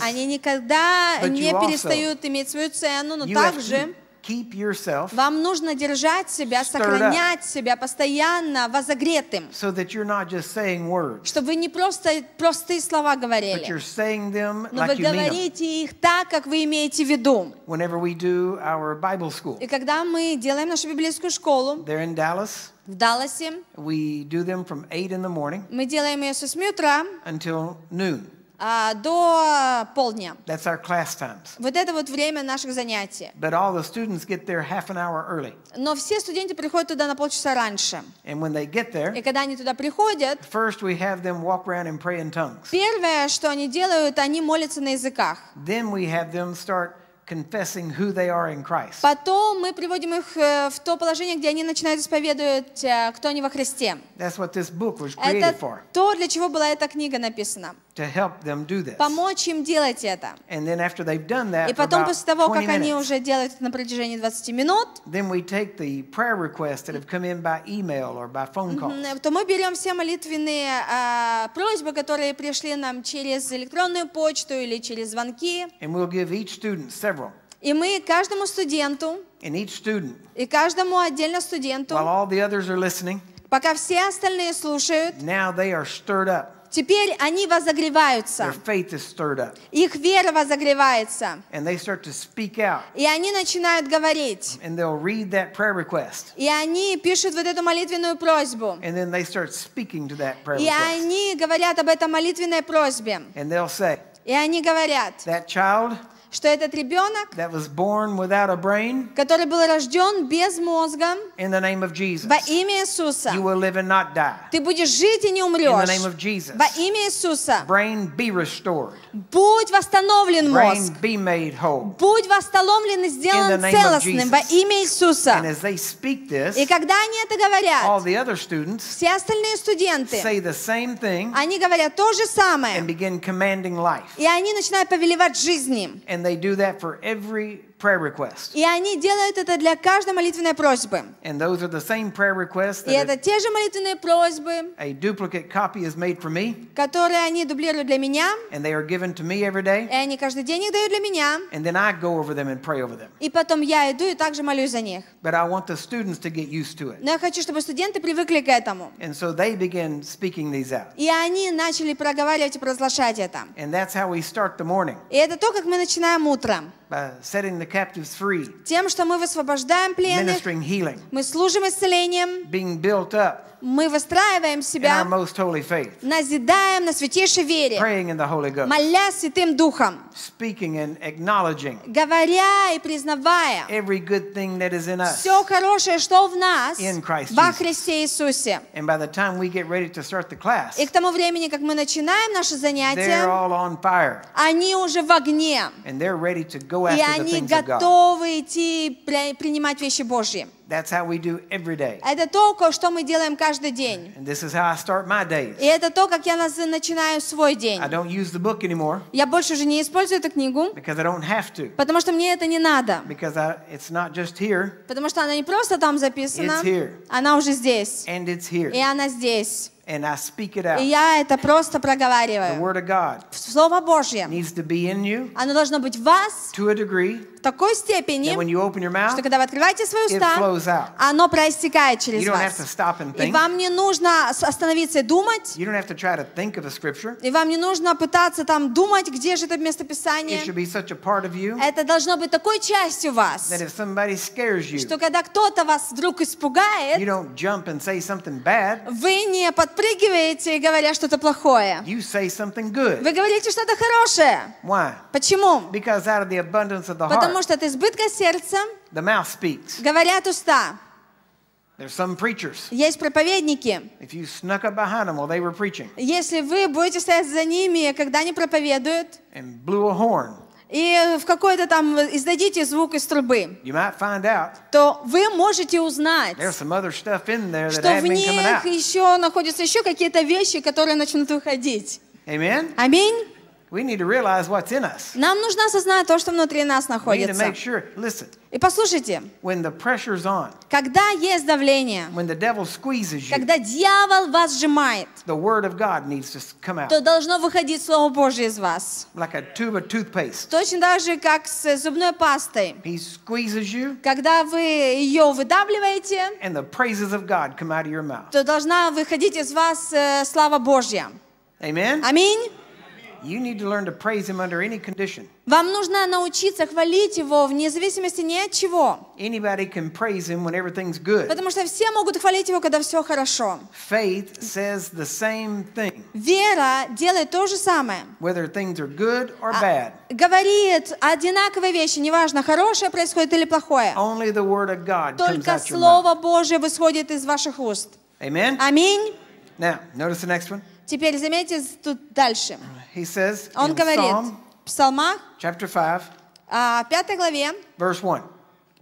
B: они никогда когда не перестают иметь свою цену, но также
A: keep yourself,
B: вам нужно держать себя, сохранять себя постоянно возогретым,
A: so that you're not just saying words,
B: чтобы вы не просто простые слова говорили, but you're saying them но like вы говорите их так, как вы имеете в виду.
A: Whenever we do our Bible school,
B: и когда мы делаем нашу библейскую школу, they're in Dallas, в Далласе, we do them from 8 in the morning, мы делаем ее с 8 утра until noon до полдня.
A: That's our class times.
B: Вот это вот время наших занятий.
A: But all the students get there
B: half an hour early. Но все студенты приходят туда на полчаса раньше. And when they get there, и когда они туда приходят, first we have them walk around and pray in tongues. Первое, что они делают, они
A: молятся на языках. Then we have them start confessing who they are in Christ.
B: Потом мы приводим их э, в то положение, где они начинают исповедовать, э, кто они во Христе.
A: That's what this book was created это
B: то, для чего была эта книга написана.
A: To help them do this.
B: Помочь им делать это.
A: And then after they've done that, И потом, после того, как они уже
B: делают это на протяжении 20 минут,
A: then we take the prayer requests that have come in by email or by phone calls.
B: то мы берем все молитвенные а, просьбы, которые пришли нам через электронную почту или через звонки.
A: And we'll give each student several
B: и мы каждому студенту
A: and each student,
B: и каждому отдельно студенту, while
A: all the others are listening,
B: пока все остальные слушают,
A: now they are stirred up.
B: Теперь они возогреваются. Их вера возогревается. И они начинают говорить. И они пишут вот эту молитвенную просьбу. И они говорят об этой молитвенной просьбе. И они говорят, что этот ребенок, that was born without a brain, который был рожден без мозга, in the name of Jesus, во имя Иисуса, you will live and not die. ты будешь жить и не умрешь. In the name of Jesus, во имя Иисуса, brain be restored. будь восстановлен мозг, brain
A: be made whole.
B: будь восстановлен и сделан целостным во
A: имя Иисуса. And as they speak this, и
B: когда они это говорят,
A: all the other students
B: все остальные
A: студенты say the same thing, они говорят то же самое and begin commanding life. и они начинают повелевать жизнью. and they do that for every prayer request. И
B: они делают это для каждой молитвенной просьбы.
A: And those are the same prayer requests that И это
B: те же молитвенные просьбы,
A: a duplicate copy is made for me,
B: которые они дублируют для меня.
A: And they are given to me every day.
B: И они каждый день их дают для меня. И потом я иду и также молюсь за них.
A: But I want the students to get used to it.
B: Но я хочу, чтобы студенты привыкли к этому.
A: And so they began speaking these out.
B: И они начали проговаривать и провозглашать это.
A: And that's how we start the morning.
B: И это то, как мы начинаем утром. by uh, setting the
A: captives free.
B: Ministering healing. Мы служим исцелением. Being built up. мы выстраиваем себя,
A: назидаем
B: на святейшей вере,
A: моля
B: Святым Духом,
A: говоря
B: и признавая все хорошее, что в нас, во Христе Иисусе. И к тому времени, как мы начинаем наше занятие, они уже в огне,
A: и они готовы
B: идти принимать вещи Божьи.
A: That's how we do every day.
B: Это то, что мы делаем каждый день.
A: And this is how I start my days.
B: И это то, как я начинаю свой день. I don't
A: use the book anymore.
B: Я больше уже не использую эту книгу.
A: Because I don't have to.
B: Потому что мне это не надо.
A: Because I, it's not just here.
B: Потому что она не просто там записана. It's here. Она уже здесь. And it's here. И она здесь. And I speak it out. И я это просто проговариваю. The word of God Слово Божье. Needs to be in you, оно должно быть в вас to a degree, в такой степени, when you open your mouth, что когда вы открываете свой уста, оно проистекает через you don't вас. Have to stop and think. И вам не нужно остановиться и думать. You don't have to try to think of scripture. И вам не нужно пытаться там думать, где же это местописание. It should be such a part of you, это должно быть такой частью вас, that if somebody scares you, что когда кто-то вас вдруг испугает, you don't
A: jump and say something
B: bad. вы не под подпрыгиваете, говоря что-то плохое.
A: You say something good. Вы
B: говорите что-то хорошее.
A: Why? Почему? Because out of the abundance of the heart, Потому
B: что от избытка сердца
A: the mouth speaks.
B: говорят уста.
A: There's some preachers.
B: Есть проповедники.
A: If you snuck up behind them while they were preaching,
B: Если вы будете стоять за ними, когда они проповедуют,
A: and blew a horn,
B: и в какой-то там издадите звук из трубы,
A: out,
B: то вы можете узнать,
A: что в них
B: еще находятся еще какие-то вещи, которые начнут выходить.
A: Аминь. We need to realize what's
B: in us. Нам нужно осознать то, что внутри нас находится. We need to make sure. Listen. И послушайте, when the pressure's on, когда есть давление, when the devil squeezes you, когда дьявол вас сжимает,
A: the word of God needs to come out.
B: то должно выходить Слово Божье из вас. Like a
A: tube of toothpaste.
B: Точно так же, как с зубной пастой. He squeezes you, когда вы ее выдавливаете,
A: and the praises of God come out of your mouth.
B: то должна выходить из вас э, слава Божья.
A: Аминь.
B: Вам нужно научиться хвалить Его вне зависимости ни от чего. Потому что все могут хвалить Его, когда все хорошо. Вера делает то же самое. А, говорит одинаковые вещи, неважно, хорошее происходит или плохое. Только Слово Божье выходит из ваших уст. Аминь. Теперь заметьте тут дальше.
A: He says Он говорит Psalm, в Псалмах, chapter 5,
B: uh, 5 главе, verse 1,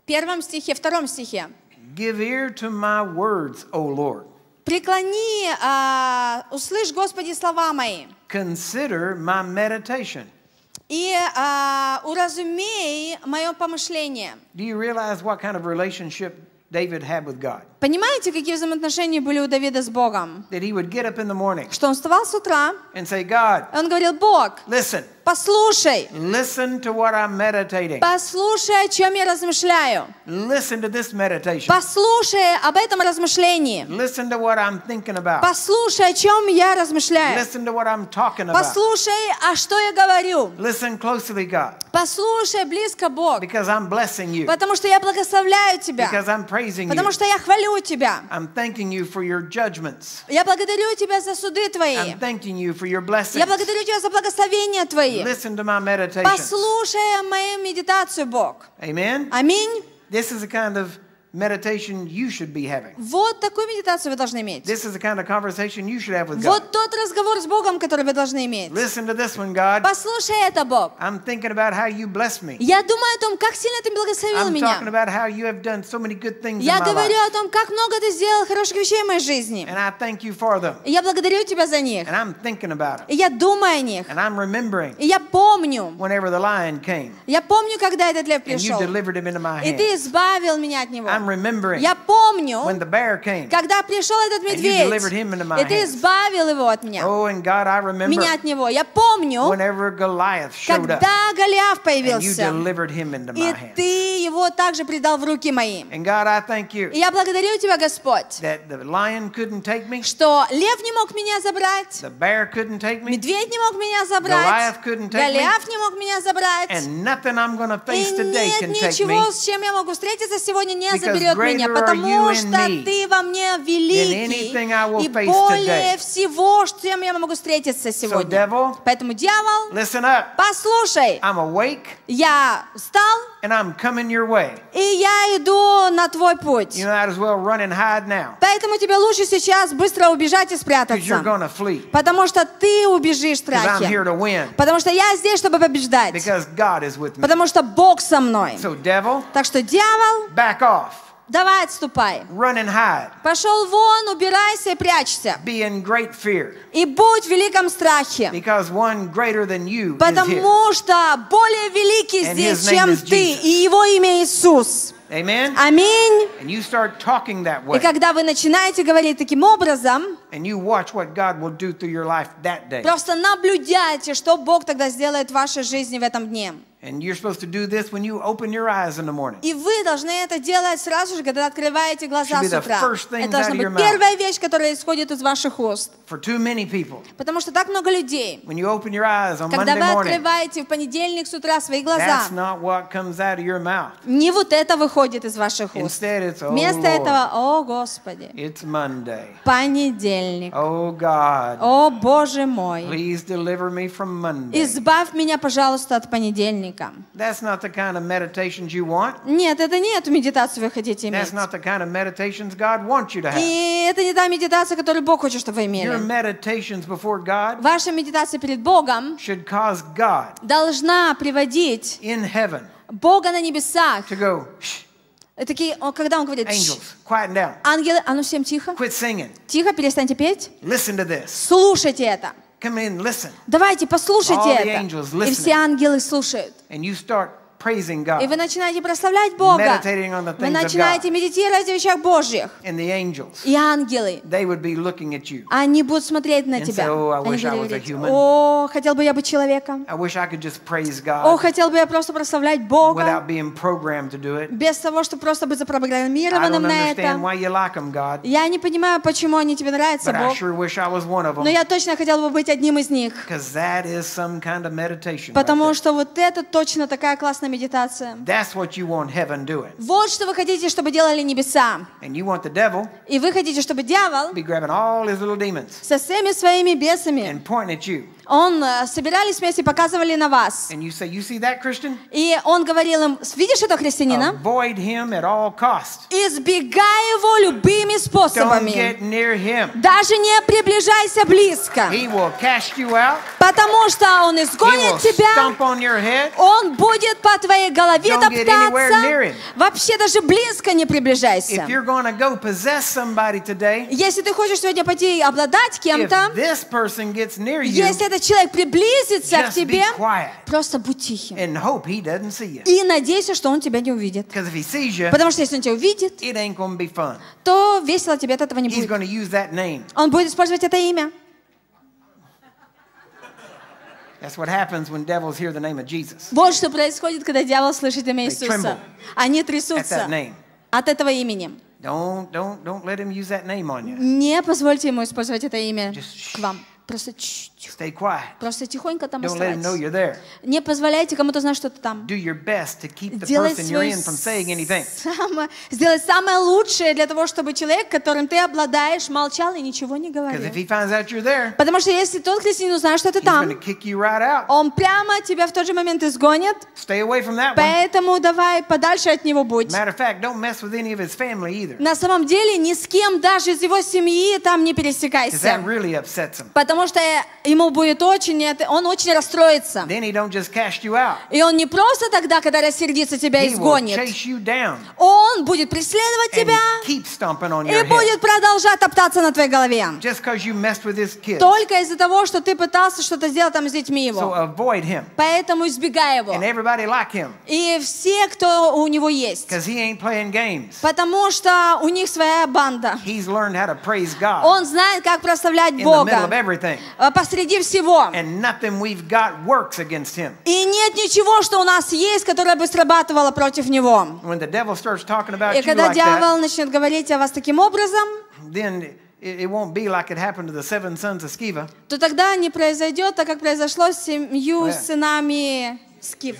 B: первом стихе, втором стихе.
A: Give ear to my words, O Lord.
B: Преклони, uh, услышь, Господи, слова мои.
A: Consider my meditation.
B: И uh, уразумей мое помышление.
A: Do you realize what kind of relationship David had with God.
B: Понимаете, какие взаимоотношения были у Давида с Богом? That he would get up in the morning. Что он вставал с утра. And say, God. он говорил, Бог. Listen. Послушай. Listen to what I'm meditating. Послушай, о чем я размышляю. Listen to this meditation. Послушай об этом размышлении. Listen to what I'm thinking about. Послушай, о чем я размышляю. Listen to what I'm talking about. Послушай, о что я говорю. Listen closely, God. Послушай близко, Бог. Because I'm blessing you. Потому что я благословляю
A: тебя. Because I'm praising Потому you. что я хвалю тебя. I'm thanking you for your judgments. Я благодарю
B: тебя за суды твои. I'm thanking you for your blessings. Я благодарю тебя за благословения твои. Listen to my meditation. Послушай мою медитацию, Бог. Amen. Аминь. This is a kind
A: of meditation you should be having. Вот
B: такую медитацию вы должны иметь. This is the kind of
A: conversation you should have with God. Вот
B: тот разговор с Богом, который вы должны иметь. Listen to this one, God. Послушай это,
A: Бог. I'm thinking about how you blessed me.
B: Я думаю о том, как сильно ты благословил I'm меня. I'm talking
A: about how you have done so many good things Я in my говорю life.
B: о том, как много ты сделал хороших вещей в моей жизни. And I thank you for them. Я благодарю тебя за них. And I'm thinking about it. Я думаю о них. And I'm remembering. Я помню. Whenever the lion came. Я помню, когда этот лев пришел. And you delivered him into my hand. И ты избавил меня от него. I'm remembering Я помню, when the bear came, когда пришел этот медведь, и ты избавил его от меня. Oh, and God, I remember меня от него. Я помню, когда Голиаф появился, and
A: you и
B: ты его также предал в руки мои. And God, I thank you, и я благодарю Тебя, Господь,
A: that the lion couldn't take
B: me, что лев не мог меня забрать,
A: the bear couldn't take me,
B: медведь не мог меня забрать, Goliath couldn't take Голиаф не мог меня забрать, and
A: nothing I'm face и today нет can ничего, take me.
B: с чем я могу встретиться сегодня, не заберет меня, потому что ты во мне великий и более всего, с чем я могу встретиться сегодня. Поэтому, дьявол, послушай, я
A: встал, and I'm coming your way.
B: И я иду на твой путь. You might well run and hide now. Поэтому тебе лучше сейчас быстро убежать и спрятаться. You're gonna flee. Потому что ты убежишь в страхе. Потому что я здесь, чтобы побеждать. Because God is with me. Потому что Бог со мной. So devil, так что дьявол, back off. Давай отступай. Run and hide. Пошел вон, убирайся и прячься. Be in great fear. И будь в великом страхе. Because one greater than you Потому is что более великий and здесь, чем ты, и его имя Иисус.
A: Аминь. И
B: когда вы начинаете говорить таким образом, просто наблюдайте, что Бог тогда сделает в вашей жизни в этом дне.
A: And you're supposed to do this when you open your eyes in the morning.
B: И вы должны это делать сразу же, когда открываете глаза с утра. Это должна быть первая вещь, которая исходит из ваших уст.
A: For too many people.
B: Потому что так много людей.
A: When you open your eyes on когда вы открываете
B: в понедельник с утра свои глаза, that's
A: not what comes out of your mouth.
B: не вот это выходит из ваших уст.
A: Instead, it's, oh, Вместо этого,
B: о Господи,
A: it's Monday.
B: понедельник.
A: Oh, God, о Боже мой, please deliver me from Monday.
B: избавь меня, пожалуйста, от понедельника ученикам.
A: That's not the kind of meditations you want.
B: Нет, это не эту медитацию вы хотите иметь. That's not
A: the kind of meditations God wants you to have.
B: И это не та медитация, которую Бог хочет, чтобы вы имели. Your meditations before God Ваша медитация перед Богом should cause God должна приводить in heaven Бога на небесах to go, Такие, когда он говорит, ангелы, а ну всем тихо, Quit singing. тихо, перестаньте петь, Listen to this. слушайте это.
A: Come in, listen.
B: Давайте послушайте All это. И все ангелы слушают.
A: And you start praising God. И вы
B: начинаете прославлять Бога. Meditating
A: on the things вы начинаете
B: медитировать о вещах Божьих. And the angels, и ангелы. They would be looking at you. Они будут смотреть на тебя. Say, oh, о, хотел бы я быть человеком. I wish I could just praise God о, хотел бы я просто прославлять Бога. Without
A: being programmed to do it.
B: Без того, чтобы просто быть запрограммированным на это. Why you like them, God. Я не понимаю, почему они тебе нравятся, But Бог. I sure wish I was one of them. Но я точно хотел бы быть одним из них. Потому что вот это точно такая классная классная медитация.
A: That's what you want heaven doing.
B: Вот что вы хотите, чтобы делали небеса.
A: And you want the devil
B: И вы хотите, чтобы дьявол
A: be grabbing all his little demons
B: со всеми своими бесами and pointing at you он э, собирались вместе, показывали на вас. And you say, you see that, Christian? И он говорил им, видишь этого христианина? Avoid him at all cost. Избегай его любыми способами. Don't get
A: near him.
B: Даже не приближайся близко. He will cast you out. Потому что он изгонит тебя. Stomp on your head. Он будет по твоей голове Don't топтаться. Вообще даже близко не приближайся. If you're going go possess somebody today, если ты хочешь сегодня пойти обладать
A: кем-то, если этот
B: этот человек приблизится к тебе, просто будь тихим. И надейся, что он тебя не увидит. Потому что если он тебя увидит, то весело тебе от этого не будет. Он будет использовать это имя. Вот что происходит, когда дьявол слышит имя Иисуса. Они трясутся от этого имени.
A: Don't, don't, don't let him use that name on you.
B: Не позвольте ему использовать это имя к вам. Просто чуть.
A: Stay quiet.
B: Просто тихонько там Don't Не позволяйте кому-то знать, что ты там. Do your Самое, сделай самое лучшее для того, чтобы человек, которым ты обладаешь, молчал и ничего не говорил. there, Потому что если тот христианин узнает, что ты там, right он прямо тебя в тот же момент изгонит. Stay away from that one. Поэтому давай подальше от него будь. На самом деле ни с кем даже из его семьи там не пересекайся. really Потому что ему будет очень, он очень расстроится. Then he don't just cast you out. И он не просто тогда, когда рассердится, тебя изгонит. will chase you down. Он будет преследовать тебя keep
A: stomping on your и будет
B: продолжать топтаться на твоей голове.
A: Just you messed with his kids. Только
B: из-за того, что ты пытался что-то сделать там с детьми его. So avoid him. Поэтому избегай его. And everybody like him. И все, кто у него есть. He ain't playing games. Потому что у них своя банда. He's learned how to praise God. Он знает, как прославлять Бога. Э, посреди посреди всего. И нет ничего, что у нас есть, которое бы срабатывало против него.
A: И когда дьявол
B: начнет говорить о вас таким образом, То тогда не произойдет так, как произошло с семью сынами Скива.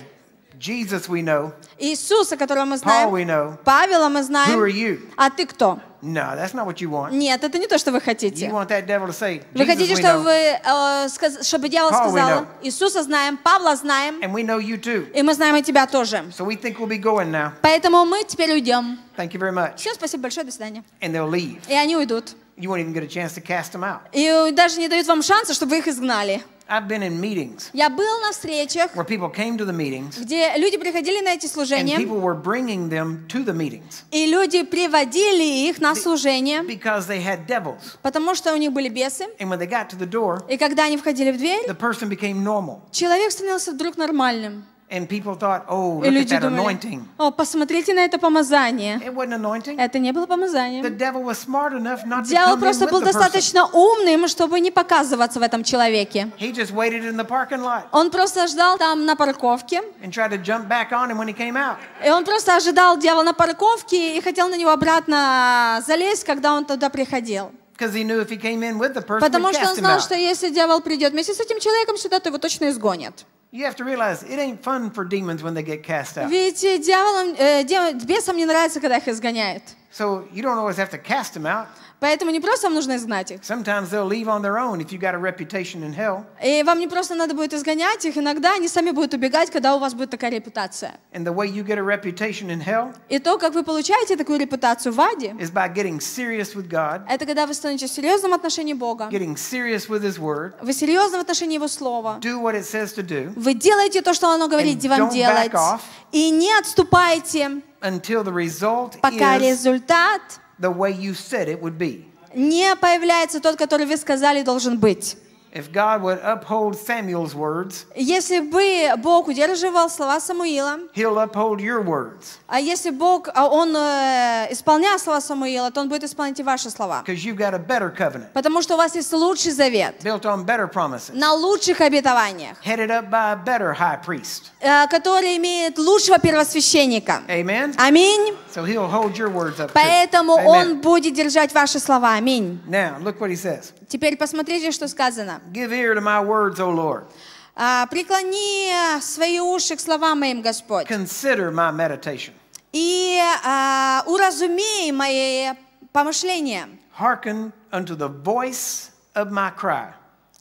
B: Jesus we know. Иисуса, которого мы знаем. Paul we know. Павела мы знаем. Who are you? А ты кто? No, that's not what you want. Нет, это не то, что вы хотите. You want that devil to say, вы хотите, чтобы, вы, э, чтобы дьявол Paul сказал, Иисуса знаем, Павла знаем, And we know you too. и мы знаем и тебя тоже. So we think we'll be going now. Поэтому мы теперь уйдем. Thank you very much. Всем спасибо большое, до свидания. And they'll leave. И они уйдут. You won't even get a chance to cast them out. И даже не дают вам шанса, чтобы вы их изгнали. I've been in meetings Я был на встречах, where people came to the meetings, где люди приходили на эти and служения, people were bringing them to the meetings и люди приводили их на служение, because they had devils. потому что у них были бесы. And when they got to the door, И когда они входили в дверь, the person became normal. человек становился вдруг нормальным. And people thought, oh, look at that anointing. О, посмотрите на это помазание. Это не было помазанием. Дьявол просто был достаточно умным, чтобы не показываться в этом человеке. Он просто ждал там на парковке. И он просто ожидал дьявола на парковке и хотел на него обратно залезть, когда он туда приходил. Потому что он знал, что если дьявол придет вместе с этим человеком сюда, то его точно изгонят.
A: You have to realize it ain't fun for demons when they get cast out.
B: Ведь э, дьяволам, э, бесам не нравится, когда их изгоняют.
A: So you don't always have to cast them out. Поэтому не просто вам нужно изгнать их. И
B: вам не просто надо будет изгонять их, иногда они сами будут убегать, когда у вас будет такая репутация. И то, как вы получаете такую репутацию в аде. Это когда вы становитесь серьезным в отношении Бога. Getting Вы серьезны в отношении Его слова.
A: Вы
B: делаете то, что оно говорит вам делать. И не отступаете,
A: Until the пока is
B: результат
A: the way you said it would be.
B: Не появляется тот, который вы сказали должен быть.
A: If God would uphold Samuel's words,
B: если бы Бог удерживал слова Самуила,
A: He'll uphold your words.
B: А если Бог, он исполнял слова Самуила, то он будет исполнять и ваши слова. Because you've got a better covenant. Потому что у вас есть лучший завет.
A: Built on better promises.
B: На лучших обетованиях. Headed up by a better high priest. Который имеет лучшего первосвященника. Amen. Аминь.
A: So he'll hold your words up. Поэтому он
B: будет держать ваши слова. Аминь.
A: Now look what he
B: says. Теперь посмотрите, что сказано. Give ear to my
A: words, O Lord.
B: А, преклони а, свои уши к словам моим, Господь. Consider my meditation. И а, уразумей мои помышления.
A: Hearken unto the voice of my cry.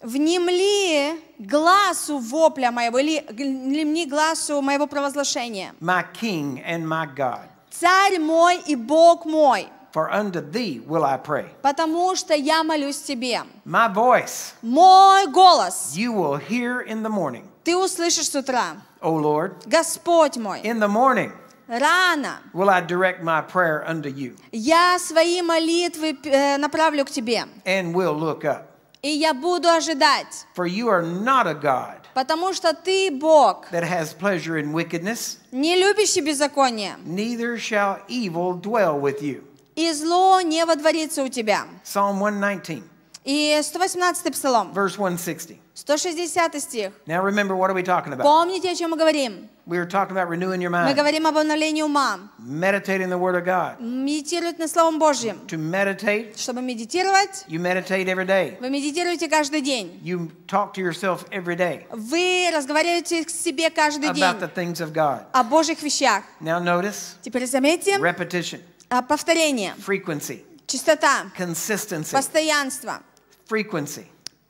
B: Внемли глазу вопля моего, или внемли глазу моего провозглашения.
A: My king and my God.
B: Царь мой и Бог мой.
A: for unto thee will I pray.
B: Потому что я молюсь тебе. My
A: voice.
B: Мой голос.
A: You will hear in the morning.
B: Ты услышишь с утра.
A: O Lord. Господь мой. In the morning.
B: Рано.
A: Will I direct my prayer unto you.
B: Я свои молитвы э, направлю к тебе.
A: And will look up.
B: И я буду ожидать.
A: For you are not a God.
B: Потому что ты Бог,
A: that has pleasure in wickedness,
B: не любящий беззаконие,
A: neither shall evil dwell with you.
B: И зло не водворится у тебя.
A: Psalm 119.
B: И 118 псалом.
A: Verse 160.
B: 160 стих.
A: Now remember, what are we talking about?
B: Помните, о чем мы говорим.
A: We are talking about renewing your mind. Мы
B: говорим об обновлении ума.
A: Meditating the Word of God.
B: Медитировать на Словом Божьим. To meditate. Чтобы медитировать.
A: You meditate every day.
B: Вы медитируете каждый день.
A: You talk to yourself every day.
B: Вы разговариваете к себе каждый день. About the things of God. О Божьих вещах. Now notice. Теперь заметьте. Repetition. А, повторение. Frequency. Частота. Consistency. Постоянство. Frequency.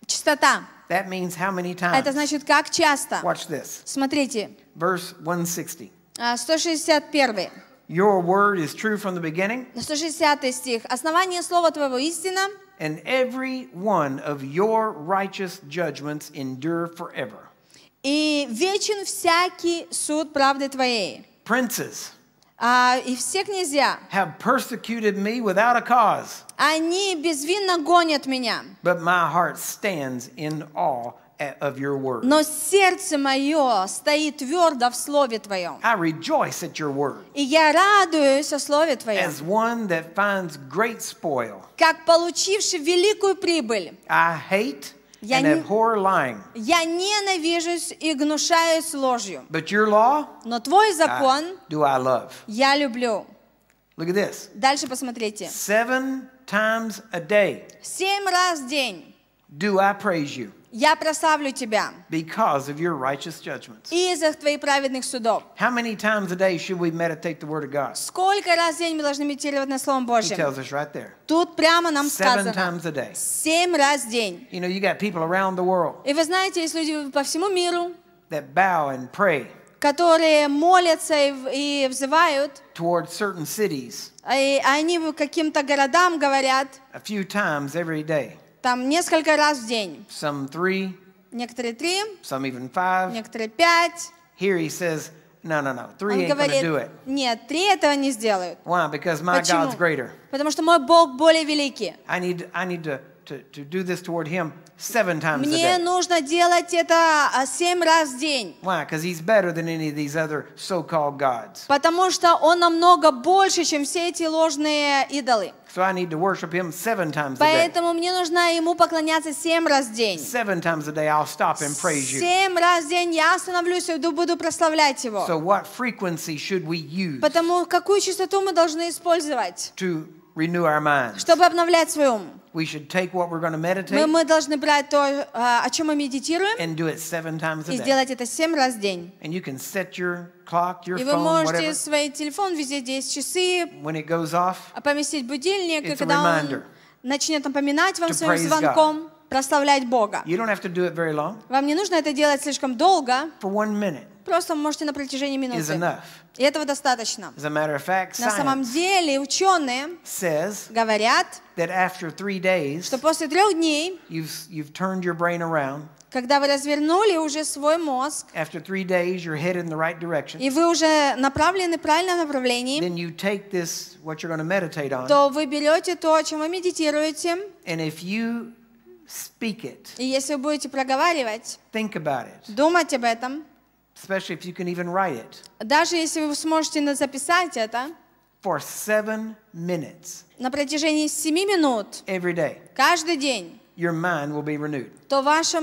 B: Частота. That means how many times. Это значит, как часто. Watch this. Смотрите. Verse 160. 161.
A: Your word is true from the beginning.
B: 160 стих. Основание слова твоего истина.
A: And every one of your righteous judgments endure forever.
B: И вечен всякий суд правды твоей.
A: Princes.
B: А, и все князья
A: have persecuted me without a cause.
B: Они безвинно гонят меня.
A: But my heart stands in awe of your word. Но
B: сердце мое стоит твердо в слове твоем.
A: I rejoice at your word.
B: И я радуюсь о слове твоем. As
A: one that finds great spoil.
B: Как получивший великую прибыль. I hate я, and
A: abhor lying.
B: я ненавижусь и гнушаюсь ложью.
A: But your law,
B: Но твой закон I,
A: do I love.
B: я люблю. Look at this. Дальше посмотрите.
A: Seven times a day.
B: Семь раз в день.
A: do I praise you.
B: Я прославлю Тебя
A: because of your righteous judgments.
B: из-за Твоих праведных судов.
A: How many times a day should we meditate the Word of God?
B: Сколько раз в день мы должны медитировать на Словом Божьем? He tells us right there. Тут прямо нам Seven Times a day. Семь раз в день. You know, you got people around the world и вы знаете, есть люди по всему миру,
A: that bow and pray
B: которые молятся и взывают.
A: Towards certain cities.
B: И они каким-то городам говорят.
A: A few times every day.
B: Там несколько раз в день.
A: Some three.
B: Некоторые три.
A: Some even five.
B: Некоторые пять.
A: Here he says, no, no, no, three ain't говорит, do it.
B: нет, три этого не сделают.
A: Why? Because my Почему? God's greater.
B: Потому что мой Бог более великий.
A: I need, I need to мне
B: нужно делать это а, семь раз в день. Why? Потому что он намного больше, чем все эти ложные идолы.
A: So I need to worship him seven times Поэтому
B: a day. мне нужно ему поклоняться семь раз в день.
A: Seven times a day I'll stop and praise you.
B: Семь раз в день я остановлюсь и буду прославлять его. So
A: what frequency should we use?
B: Потому какую частоту мы должны использовать?
A: To renew our minds. Чтобы
B: обновлять свой ум.
A: we should take what we're going to meditate and do it seven times a
B: day.
A: And you can set your clock, your phone,
B: whatever. when it goes off, it's a reminder начнет напоминать вам прославлять Бога. Вам не нужно это делать слишком долго. Просто можете на протяжении минуты. И этого достаточно.
A: fact, на самом
B: деле ученые говорят, days, что после трех дней you've, you've around, когда вы развернули уже свой мозг, days,
A: right и вы
B: уже направлены в правильном направлении, then this,
A: on, то
B: вы берете то, о чем вы медитируете,
A: и если you Speak it.
B: И если вы будете проговаривать,
A: Think about it.
B: думать об этом, especially if you can even write it, даже если вы сможете записать это, for seven minutes, на протяжении семи минут, every day, каждый день, your mind will be renewed. то ваш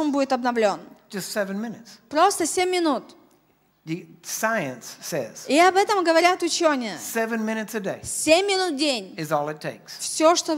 B: ум будет обновлен. Just seven minutes. Просто семь минут.
A: Science says,
B: И об этом говорят ученые. Seven minutes a day Семь минут в день.
A: Is all it takes.
B: Все, что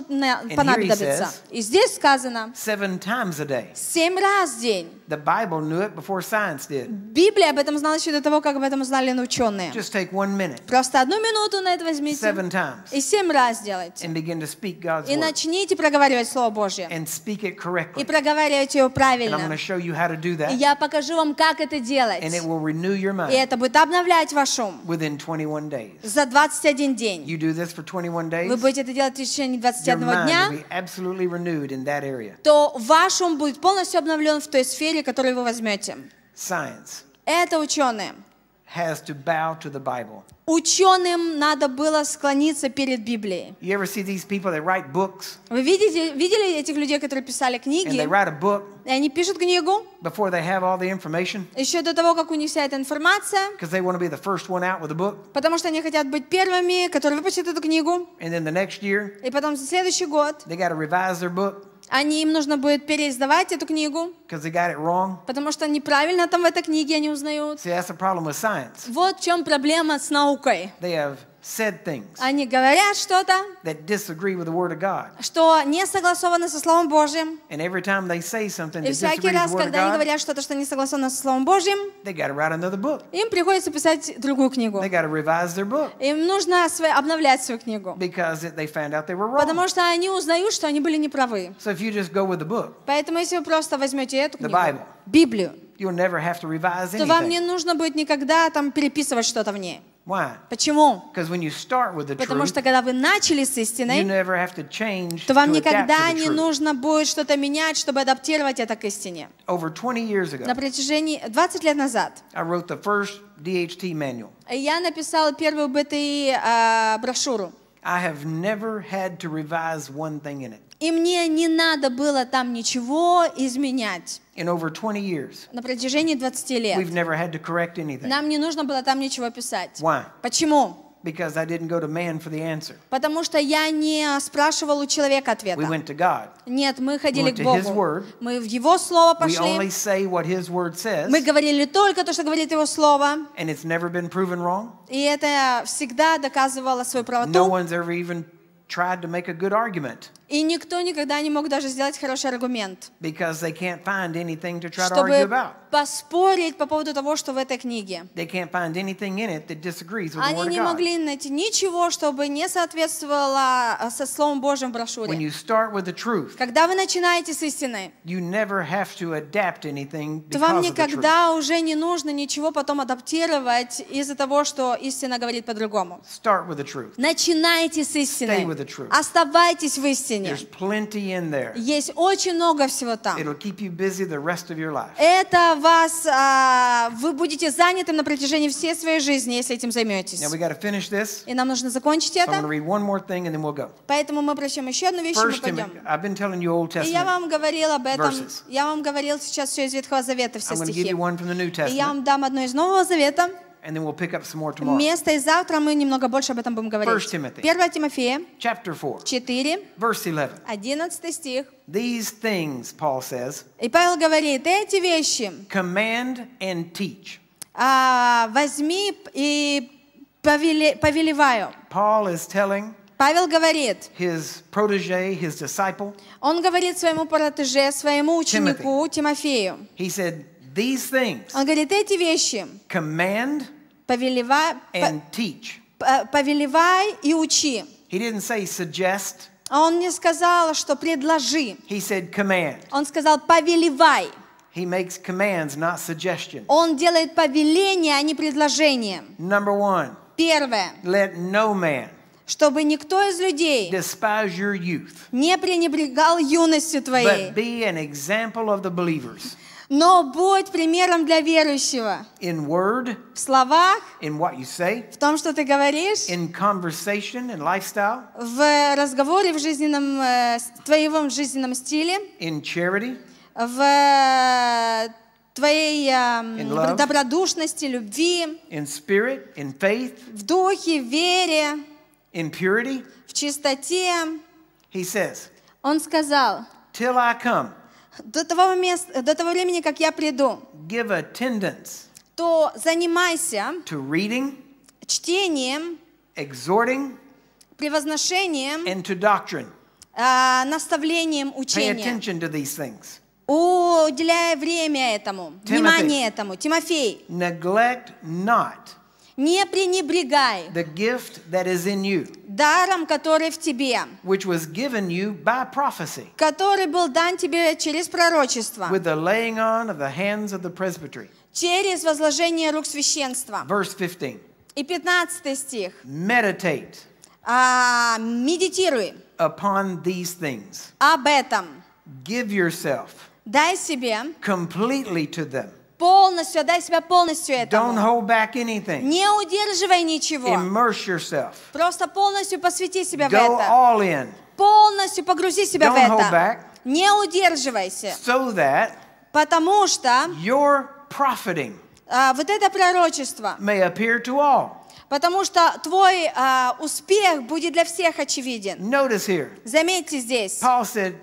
B: понадобится. Says, И здесь сказано.
A: Семь
B: раз в день.
A: The Bible knew it before science did.
B: Библия об этом знала еще до того, как об этом знали ученые. Just take one minute. Просто одну минуту на это возьмите. Seven times. И семь раз делайте. And begin to speak God's и начните проговаривать Слово Божье. And speak it correctly. И проговаривайте его правильно. And I'm going to show you how to do that. И я покажу вам, как это делать. And it will renew your mind. И это будет обновлять ваш ум. Within 21 days. За 21 день. You do
A: this for 21 days. Вы будете
B: это делать в течение 21 дня. Your mind will
A: be absolutely renewed in that area.
B: То ваш ум будет полностью обновлен в той сфере, деле, которые вы возьмете. Это ученые.
A: Has to bow to the Bible.
B: Ученым надо было склониться перед Библией.
A: You ever see these people that write books?
B: Вы видите, видели этих людей, которые писали книги? And they write a book. И они пишут книгу.
A: Before they have all the information.
B: Еще до того, как у них вся эта информация. Потому что они хотят быть первыми, которые выпустят эту книгу. And then the next year. И потом в следующий год. They got revise their book. Они им нужно будет переиздавать эту книгу. Потому что неправильно там в этой книге они узнают.
A: See,
B: Вот в чем проблема с наукой.
A: They have said things
B: Они говорят что-то,
A: that disagree with the Word of God.
B: что не согласовано со Словом Божьим.
A: And every time they say something that И всякий раз, когда они говорят
B: что-то, что не согласовано со Словом Божьим, they gotta write another book. им приходится писать другую книгу. They gotta revise their book. Им нужно обновлять свою книгу. Because they found out they were wrong. Потому что они узнают, что они были неправы. So if you just go with the book, Поэтому если вы просто возьмете эту книгу, the Bible, Библию, you'll never have to revise anything. то вам не нужно будет никогда там переписывать что-то в ней.
A: Why? Почему? Truth, Потому что
B: когда вы начали с истиной,
A: то вам никогда не нужно
B: будет что-то менять, чтобы адаптировать это к истине.
A: Ago, На
B: протяжении 20 лет назад я написал первую БТИ э, а, брошюру.
A: I have never had to revise one thing in it.
B: И мне не надо было там ничего изменять.
A: In over 20 years,
B: на протяжении 20 лет we've
A: never had to correct anything. нам
B: не нужно было там ничего писать.
A: Why? Почему? Because I didn't go to man for the answer.
B: Потому что я не спрашивал у человека ответа. We went to God. Нет, мы ходили we went к Богу. Мы в Его Слово пошли. We only
A: say what his word says. Мы
B: говорили только то, что говорит Его Слово.
A: And it's never been proven wrong.
B: И это всегда доказывало свою правоту. No
A: one's ever even tried to make a good argument.
B: И никто никогда не мог даже сделать хороший аргумент. чтобы поспорить по поводу того, что в этой книге.
A: Они не могли
B: найти ничего, чтобы не соответствовало а, со Словом Божьим в брошюре. Когда вы начинаете с истины,
A: you вам никогда
B: уже не нужно ничего потом адаптировать из-за того, что истина говорит по-другому. Начинайте с истины. Оставайтесь в истине
A: служение.
B: Есть очень много всего там. Это вас, а, вы будете заняты на протяжении всей своей жизни, если этим займетесь. И нам нужно закончить это.
A: We'll
B: Поэтому мы прочтем еще одну вещь, First, и мы
A: пойдем. И я
B: вам говорил об этом. Verses. Я вам говорил сейчас все из Ветхого Завета, все стихи. И я вам дам одно из Нового Завета.
A: And then we'll pick up some more tomorrow. Место
B: и завтра мы немного больше об этом будем говорить. 1 Тимофея, chapter 4, 11. стих. These things,
A: Paul says,
B: и Павел говорит, эти вещи
A: command and teach.
B: А, возьми и повеле, повелеваю.
A: Paul is telling
B: Павел говорит,
A: his protege, his disciple,
B: он говорит своему протеже, своему ученику Timothy, Тимофею,
A: he said, These things
B: он говорит, эти вещи command Повелевай, и учи. А он не сказал, что предложи. He said command. Он сказал повелевай. He makes commands, not suggestions. Он делает повеления, а не предложения. Number one. Первое. Let no man чтобы никто из людей не пренебрегал юностью твоей, но будь примером для верующего.
A: In word,
B: в словах,
A: in what you say, в том, что ты говоришь, in conversation and
B: lifestyle, в разговоре, в жизненном, э, в твоем жизненном стиле,
A: in charity,
B: в э, твоей эм, love, добродушности, любви,
A: in spirit, in faith,
B: в духе, вере,
A: in purity,
B: в чистоте. He says, он сказал,
A: Till I come,
B: до того, места, до того времени, как я приду, give то занимайся to reading, чтением, exhorting, превозношением and to doctrine. Uh, наставлением учения. Pay Уделяя время этому, Timothy, внимание этому. Тимофей, neglect not не пренебрегай. The gift that is in you. Даром, который в тебе. Which was given you by prophecy. Который был дан тебе через пророчество. With
A: the laying on of the hands of the presbytery.
B: Через возложение рук священства.
A: Verse 15.
B: И 15 стих.
A: Meditate.
B: А,
A: медитируй. Upon these things.
B: Об этом.
A: Give yourself.
B: Дай себе.
A: Completely to them
B: полностью, отдай себя полностью этому. Don't hold
A: back anything. Не
B: удерживай ничего.
A: Immerse yourself.
B: Просто полностью посвяти себя Go в это. All in. Полностью погрузи себя Don't в это. Hold back. Не удерживайся. So that потому что your profiting uh, вот это пророчество may
A: appear to all.
B: Потому что твой uh, успех будет для всех очевиден. Notice here. Заметьте здесь. Paul said,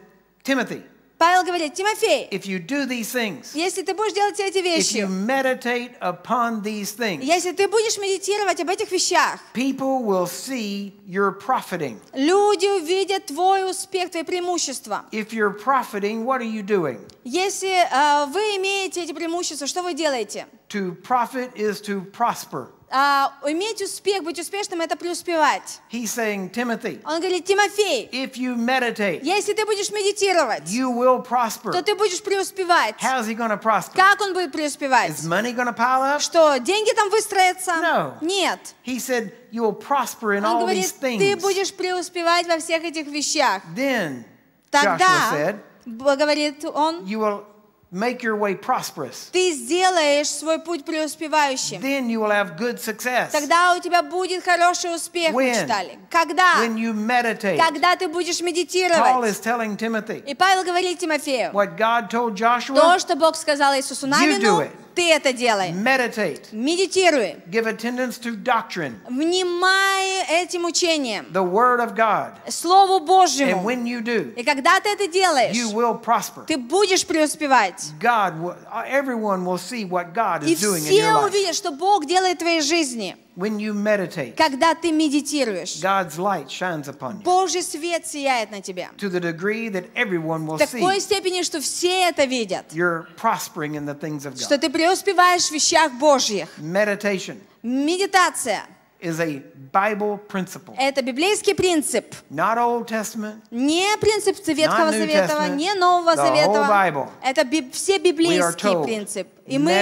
B: Timothy, Павел
A: говорит, Тимофей, if you do these things, если ты будешь делать эти вещи, if you meditate upon
B: these things, если ты будешь медитировать об этих вещах, people will see your profiting. люди увидят твой успех, твои преимущества. If you're profiting, what are you doing? Если uh, вы имеете эти преимущества, что вы делаете?
A: To profit is to prosper
B: а, иметь успех, быть успешным, это преуспевать. He's saying, Timothy, Он говорит, Тимофей, if you meditate, если ты будешь медитировать, you will prosper. то ты будешь преуспевать. How's he gonna prosper? Как он будет преуспевать? Is money gonna pile up? Что, деньги там выстроятся? No. Нет. He said, you will prosper in он all говорит, these things. ты будешь преуспевать во всех этих вещах. Then, Тогда, Joshua said, говорит он, you will make
A: your way prosperous.
B: Ты сделаешь свой путь преуспевающим. Then you will have good success. Тогда у тебя будет хороший успех, When? мы читали. Когда? When you meditate. Когда ты будешь медитировать. Paul is
A: telling Timothy,
B: И Павел говорит Тимофею,
A: what God told Joshua, то, что
B: Бог сказал Иисусу Навину, you do it. Ты это делай. Meditate. Медитируй.
A: Give attendance to doctrine.
B: Внимай этим учением.
A: The word of God. Слову Божьему. And when you do,
B: И когда ты это делаешь, you will prosper. ты будешь преуспевать. God will, uh, everyone will see what God is И doing in your life. все увидят, что Бог делает в твоей жизни. When you meditate, когда ты медитируешь, God's light
A: shines upon you.
B: Божий свет сияет на тебя.
A: To the degree that everyone will see. В такой
B: степени, что все это видят.
A: You're prospering in the things of God. Что ты
B: преуспеваешь в вещах Божьих. Meditation. Медитация.
A: is a Bible principle.
B: Это библейский принцип. Not Old Testament, не принцип Ветхого Завета, не Нового Завета. Это би все библейский принцип. И мы,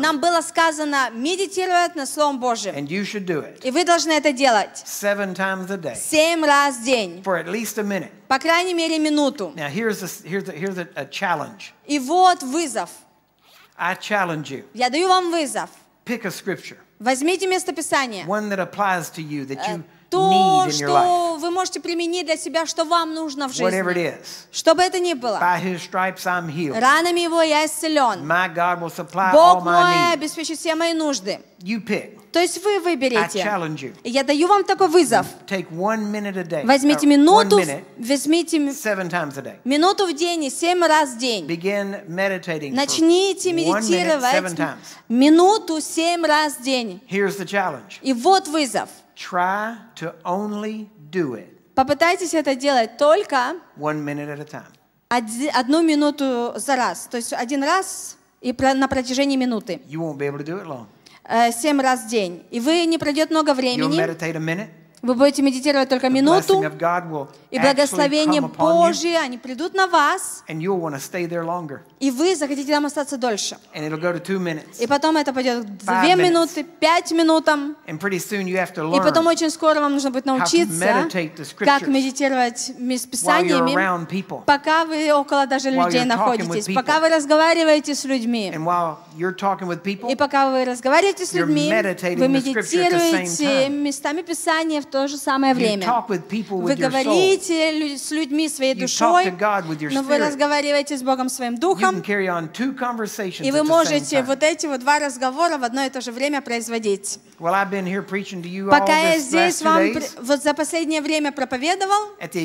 B: нам было сказано медитировать на Словом Божьим. And you should do it. И вы должны это делать. Seven times a day. Семь раз в день. For at least a minute. По крайней мере, минуту. Now, here's a, here's a, here's a, a challenge. И вот вызов. I challenge you. Я даю вам вызов.
A: Pick a scripture.
B: Возьмите местописание. Писания э, то, что вы можете применить для себя, что вам нужно в жизни. Что бы это ни было.
A: Ранами
B: Его я исцелен.
A: Бог мой
B: обеспечит все мои нужды. То есть вы выберете. Я даю вам такой вызов. Возьмите uh, минуту, возьмите минуту в день и семь раз в день. Начните медитировать минуту семь раз в день. И вот вызов. Попытайтесь это делать только одну минуту за раз. То есть один раз и на протяжении минуты. You won't be able to do it long. Э, семь раз в день, и вы не пройдет много времени, вы будете медитировать только минуту,
A: и благословение Божье,
B: они придут на вас,
A: и
B: вы захотите там остаться дольше.
A: И
B: потом это пойдет две минуты, пять минутам,
A: и потом очень
B: скоро вам нужно будет научиться, как медитировать с Писаниями, пока вы около даже людей находитесь, пока вы разговариваете с людьми. И пока вы разговариваете с людьми, вы медитируете местами Писания в то же самое время. Вы говорите с людьми своей душой, но вы разговариваете с Богом своим духом, и вы можете вот эти вот два разговора в одно и то же время производить.
A: Пока я здесь вам
B: вот за последнее время проповедовал, это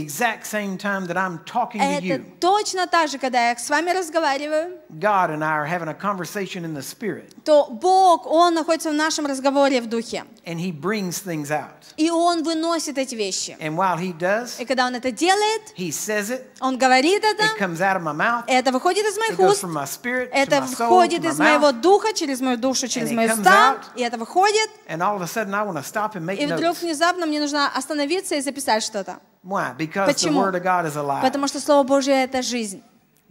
B: точно так же, когда я с вами разговариваю,
A: God and I are having a conversation in the Spirit
B: то Бог, Он находится в нашем разговоре в Духе. And he brings things out. И Он выносит эти вещи. And while he does, и когда Он это делает, he says it, Он говорит это, it comes out of my mouth, это выходит из моих уст, from my spirit, это my soul, входит из моего духа, через мою душу, через мою уста, и это выходит.
A: And all of a sudden I want to stop and make и вдруг
B: внезапно мне нужно остановиться и записать что-то.
A: Почему? The word of God is alive. Потому
B: что Слово Божье — это жизнь.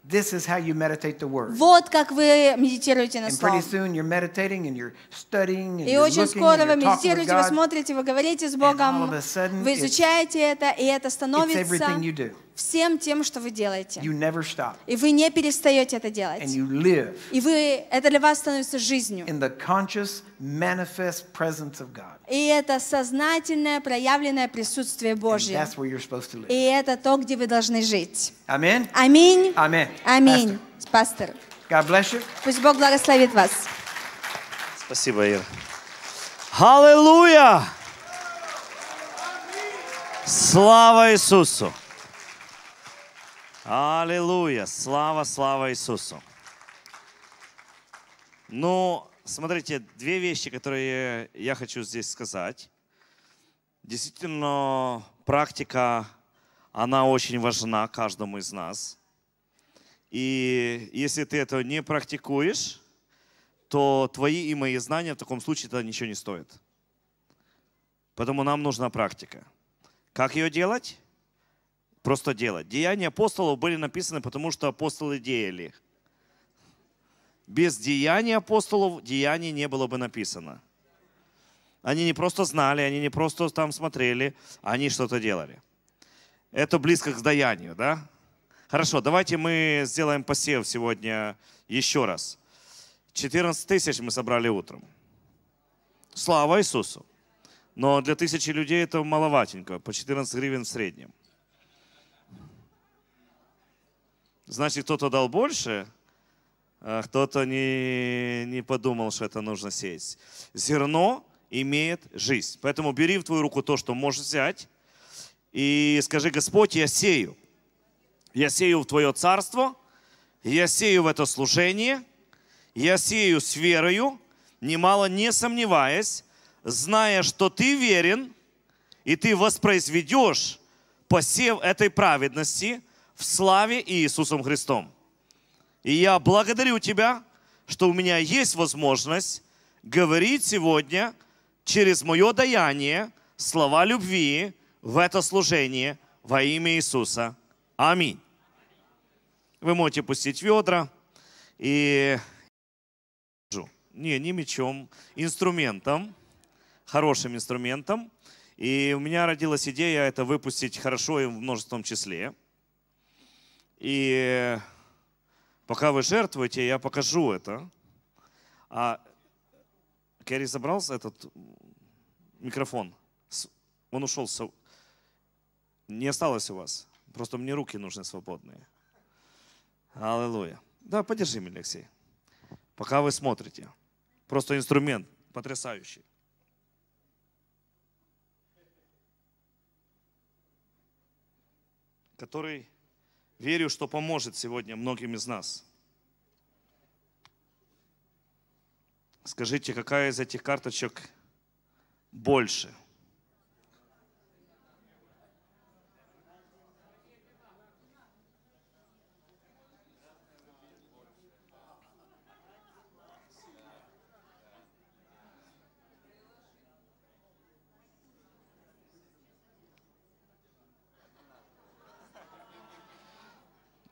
A: This is how you meditate the word.
B: Вот как вы медитируете на Слово. И
A: очень скоро вы медитируете, вы
B: смотрите, вы говорите с Богом, вы изучаете это, и это становится всем тем, что вы делаете. You
A: never stop.
B: И вы не перестаете это делать. And
A: you live
B: и вы, это для вас становится жизнью.
A: In the conscious, manifest presence of God.
B: И это сознательное, проявленное присутствие Божье. And that's
A: where you're supposed to live. И
B: это то, где вы должны жить. Аминь. Аминь.
A: Аминь. Аминь.
B: Пастор. God bless you. Пусть Бог благословит вас.
C: Спасибо, Ира. Аллилуйя! Слава Иисусу! Аллилуйя! Слава, слава Иисусу! Ну, смотрите, две вещи, которые я хочу здесь сказать. Действительно, практика, она очень важна каждому из нас. И если ты этого не практикуешь, то твои и мои знания в таком случае это ничего не стоят. Поэтому нам нужна практика. Как ее делать? просто делать. Деяния апостолов были написаны, потому что апостолы деяли. Без деяний апостолов деяний не было бы написано. Они не просто знали, они не просто там смотрели, они что-то делали. Это близко к даянию, да? Хорошо, давайте мы сделаем посев сегодня еще раз. 14 тысяч мы собрали утром. Слава Иисусу! Но для тысячи людей это маловатенько, по 14 гривен в среднем. Значит, кто-то дал больше, а кто-то не, не подумал, что это нужно сесть. Зерно имеет жизнь. Поэтому бери в твою руку то, что можешь взять, и скажи, Господь, я сею. Я сею в Твое Царство, я сею в это служение, я сею с верою, немало не сомневаясь, зная, что Ты верен, и Ты воспроизведешь посев этой праведности – в славе Иисусом Христом. И я благодарю Тебя, что у меня есть возможность говорить сегодня через мое даяние слова любви в это служение во имя Иисуса. Аминь. Вы можете пустить ведра и... Не, не мечом, инструментом, хорошим инструментом. И у меня родилась идея это выпустить хорошо и в множественном числе – и пока вы жертвуете, я покажу это. А Керри забрался этот микрофон. Он ушел. Не осталось у вас. Просто мне руки нужны свободные. Аллилуйя. Да, подержи меня, Алексей. Пока вы смотрите. Просто инструмент потрясающий. Который Верю, что поможет сегодня многим из нас. Скажите, какая из этих карточек больше –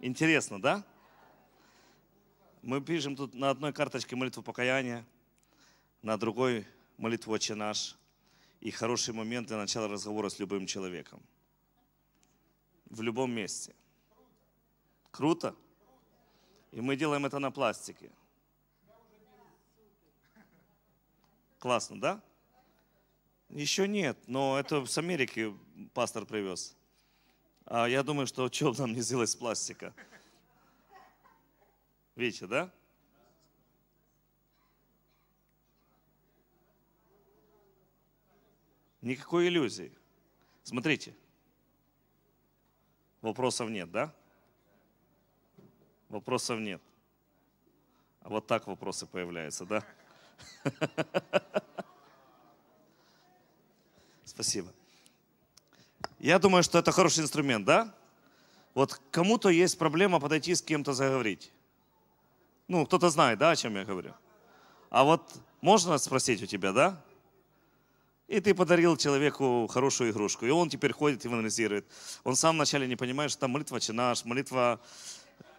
C: Интересно, да? Мы пишем тут на одной карточке молитву покаяния, на другой молитву «Отче наш» и хороший момент для начала разговора с любым человеком. В любом месте. Круто? И мы делаем это на пластике. Классно, да? Еще нет, но это с Америки пастор привез. А, я думаю, что что бы нам не сделать с пластика. Видите, да? Никакой иллюзии. Смотрите. Вопросов нет, да? Вопросов нет. А вот так вопросы появляются, да? (laughs) Спасибо. Я думаю, что это хороший инструмент, да? Вот кому-то есть проблема подойти с кем-то заговорить. Ну, кто-то знает, да, о чем я говорю? А вот можно спросить у тебя, да? И ты подарил человеку хорошую игрушку. И он теперь ходит и анализирует. Он сам вначале не понимает, что там молитва чинаш, молитва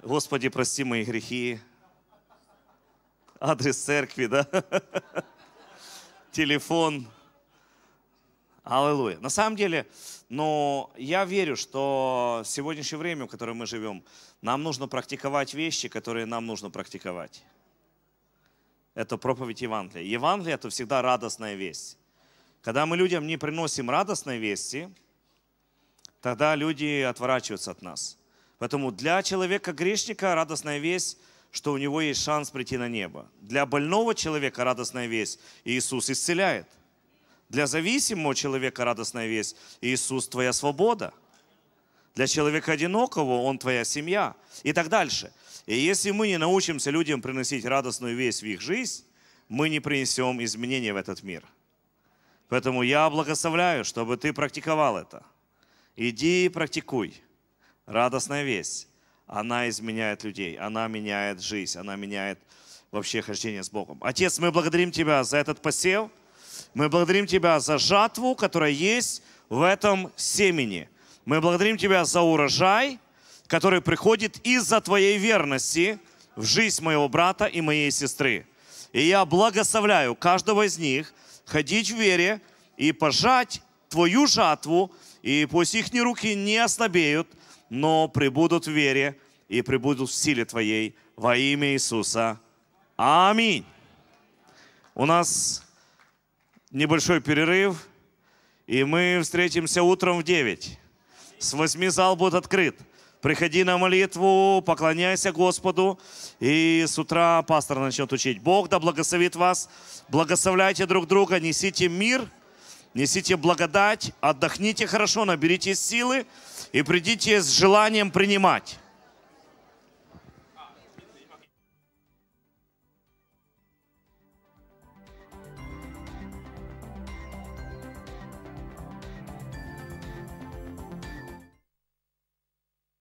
C: «Господи, прости мои грехи», адрес церкви, да? (laughs) Телефон. Аллилуйя. На самом деле, но я верю, что в сегодняшнее время, в которое мы живем, нам нужно практиковать вещи, которые нам нужно практиковать. Это проповедь Евангелия. Евангелие – это всегда радостная весть. Когда мы людям не приносим радостной вести, тогда люди отворачиваются от нас. Поэтому для человека-грешника радостная весть что у него есть шанс прийти на небо. Для больного человека радостная весть – Иисус исцеляет – для зависимого человека радостная весть. Иисус – твоя свобода. Для человека одинокого Он – твоя семья. И так дальше. И если мы не научимся людям приносить радостную весть в их жизнь, мы не принесем изменения в этот мир. Поэтому я благословляю, чтобы ты практиковал это. Иди и практикуй. Радостная весть. Она изменяет людей, она меняет жизнь, она меняет вообще хождение с Богом. Отец, мы благодарим Тебя за этот посев. Мы благодарим Тебя за жатву, которая есть в этом семени. Мы благодарим Тебя за урожай, который приходит из-за Твоей верности в жизнь моего брата и моей сестры. И я благословляю каждого из них ходить в вере и пожать Твою жатву, и пусть их руки не ослабеют, но прибудут в вере и прибудут в силе Твоей во имя Иисуса. Аминь. У нас небольшой перерыв, и мы встретимся утром в 9. С 8 зал будет открыт. Приходи на молитву, поклоняйся Господу, и с утра пастор начнет учить. Бог да благословит вас, благословляйте друг друга, несите мир, несите благодать, отдохните хорошо, наберите силы и придите с желанием принимать.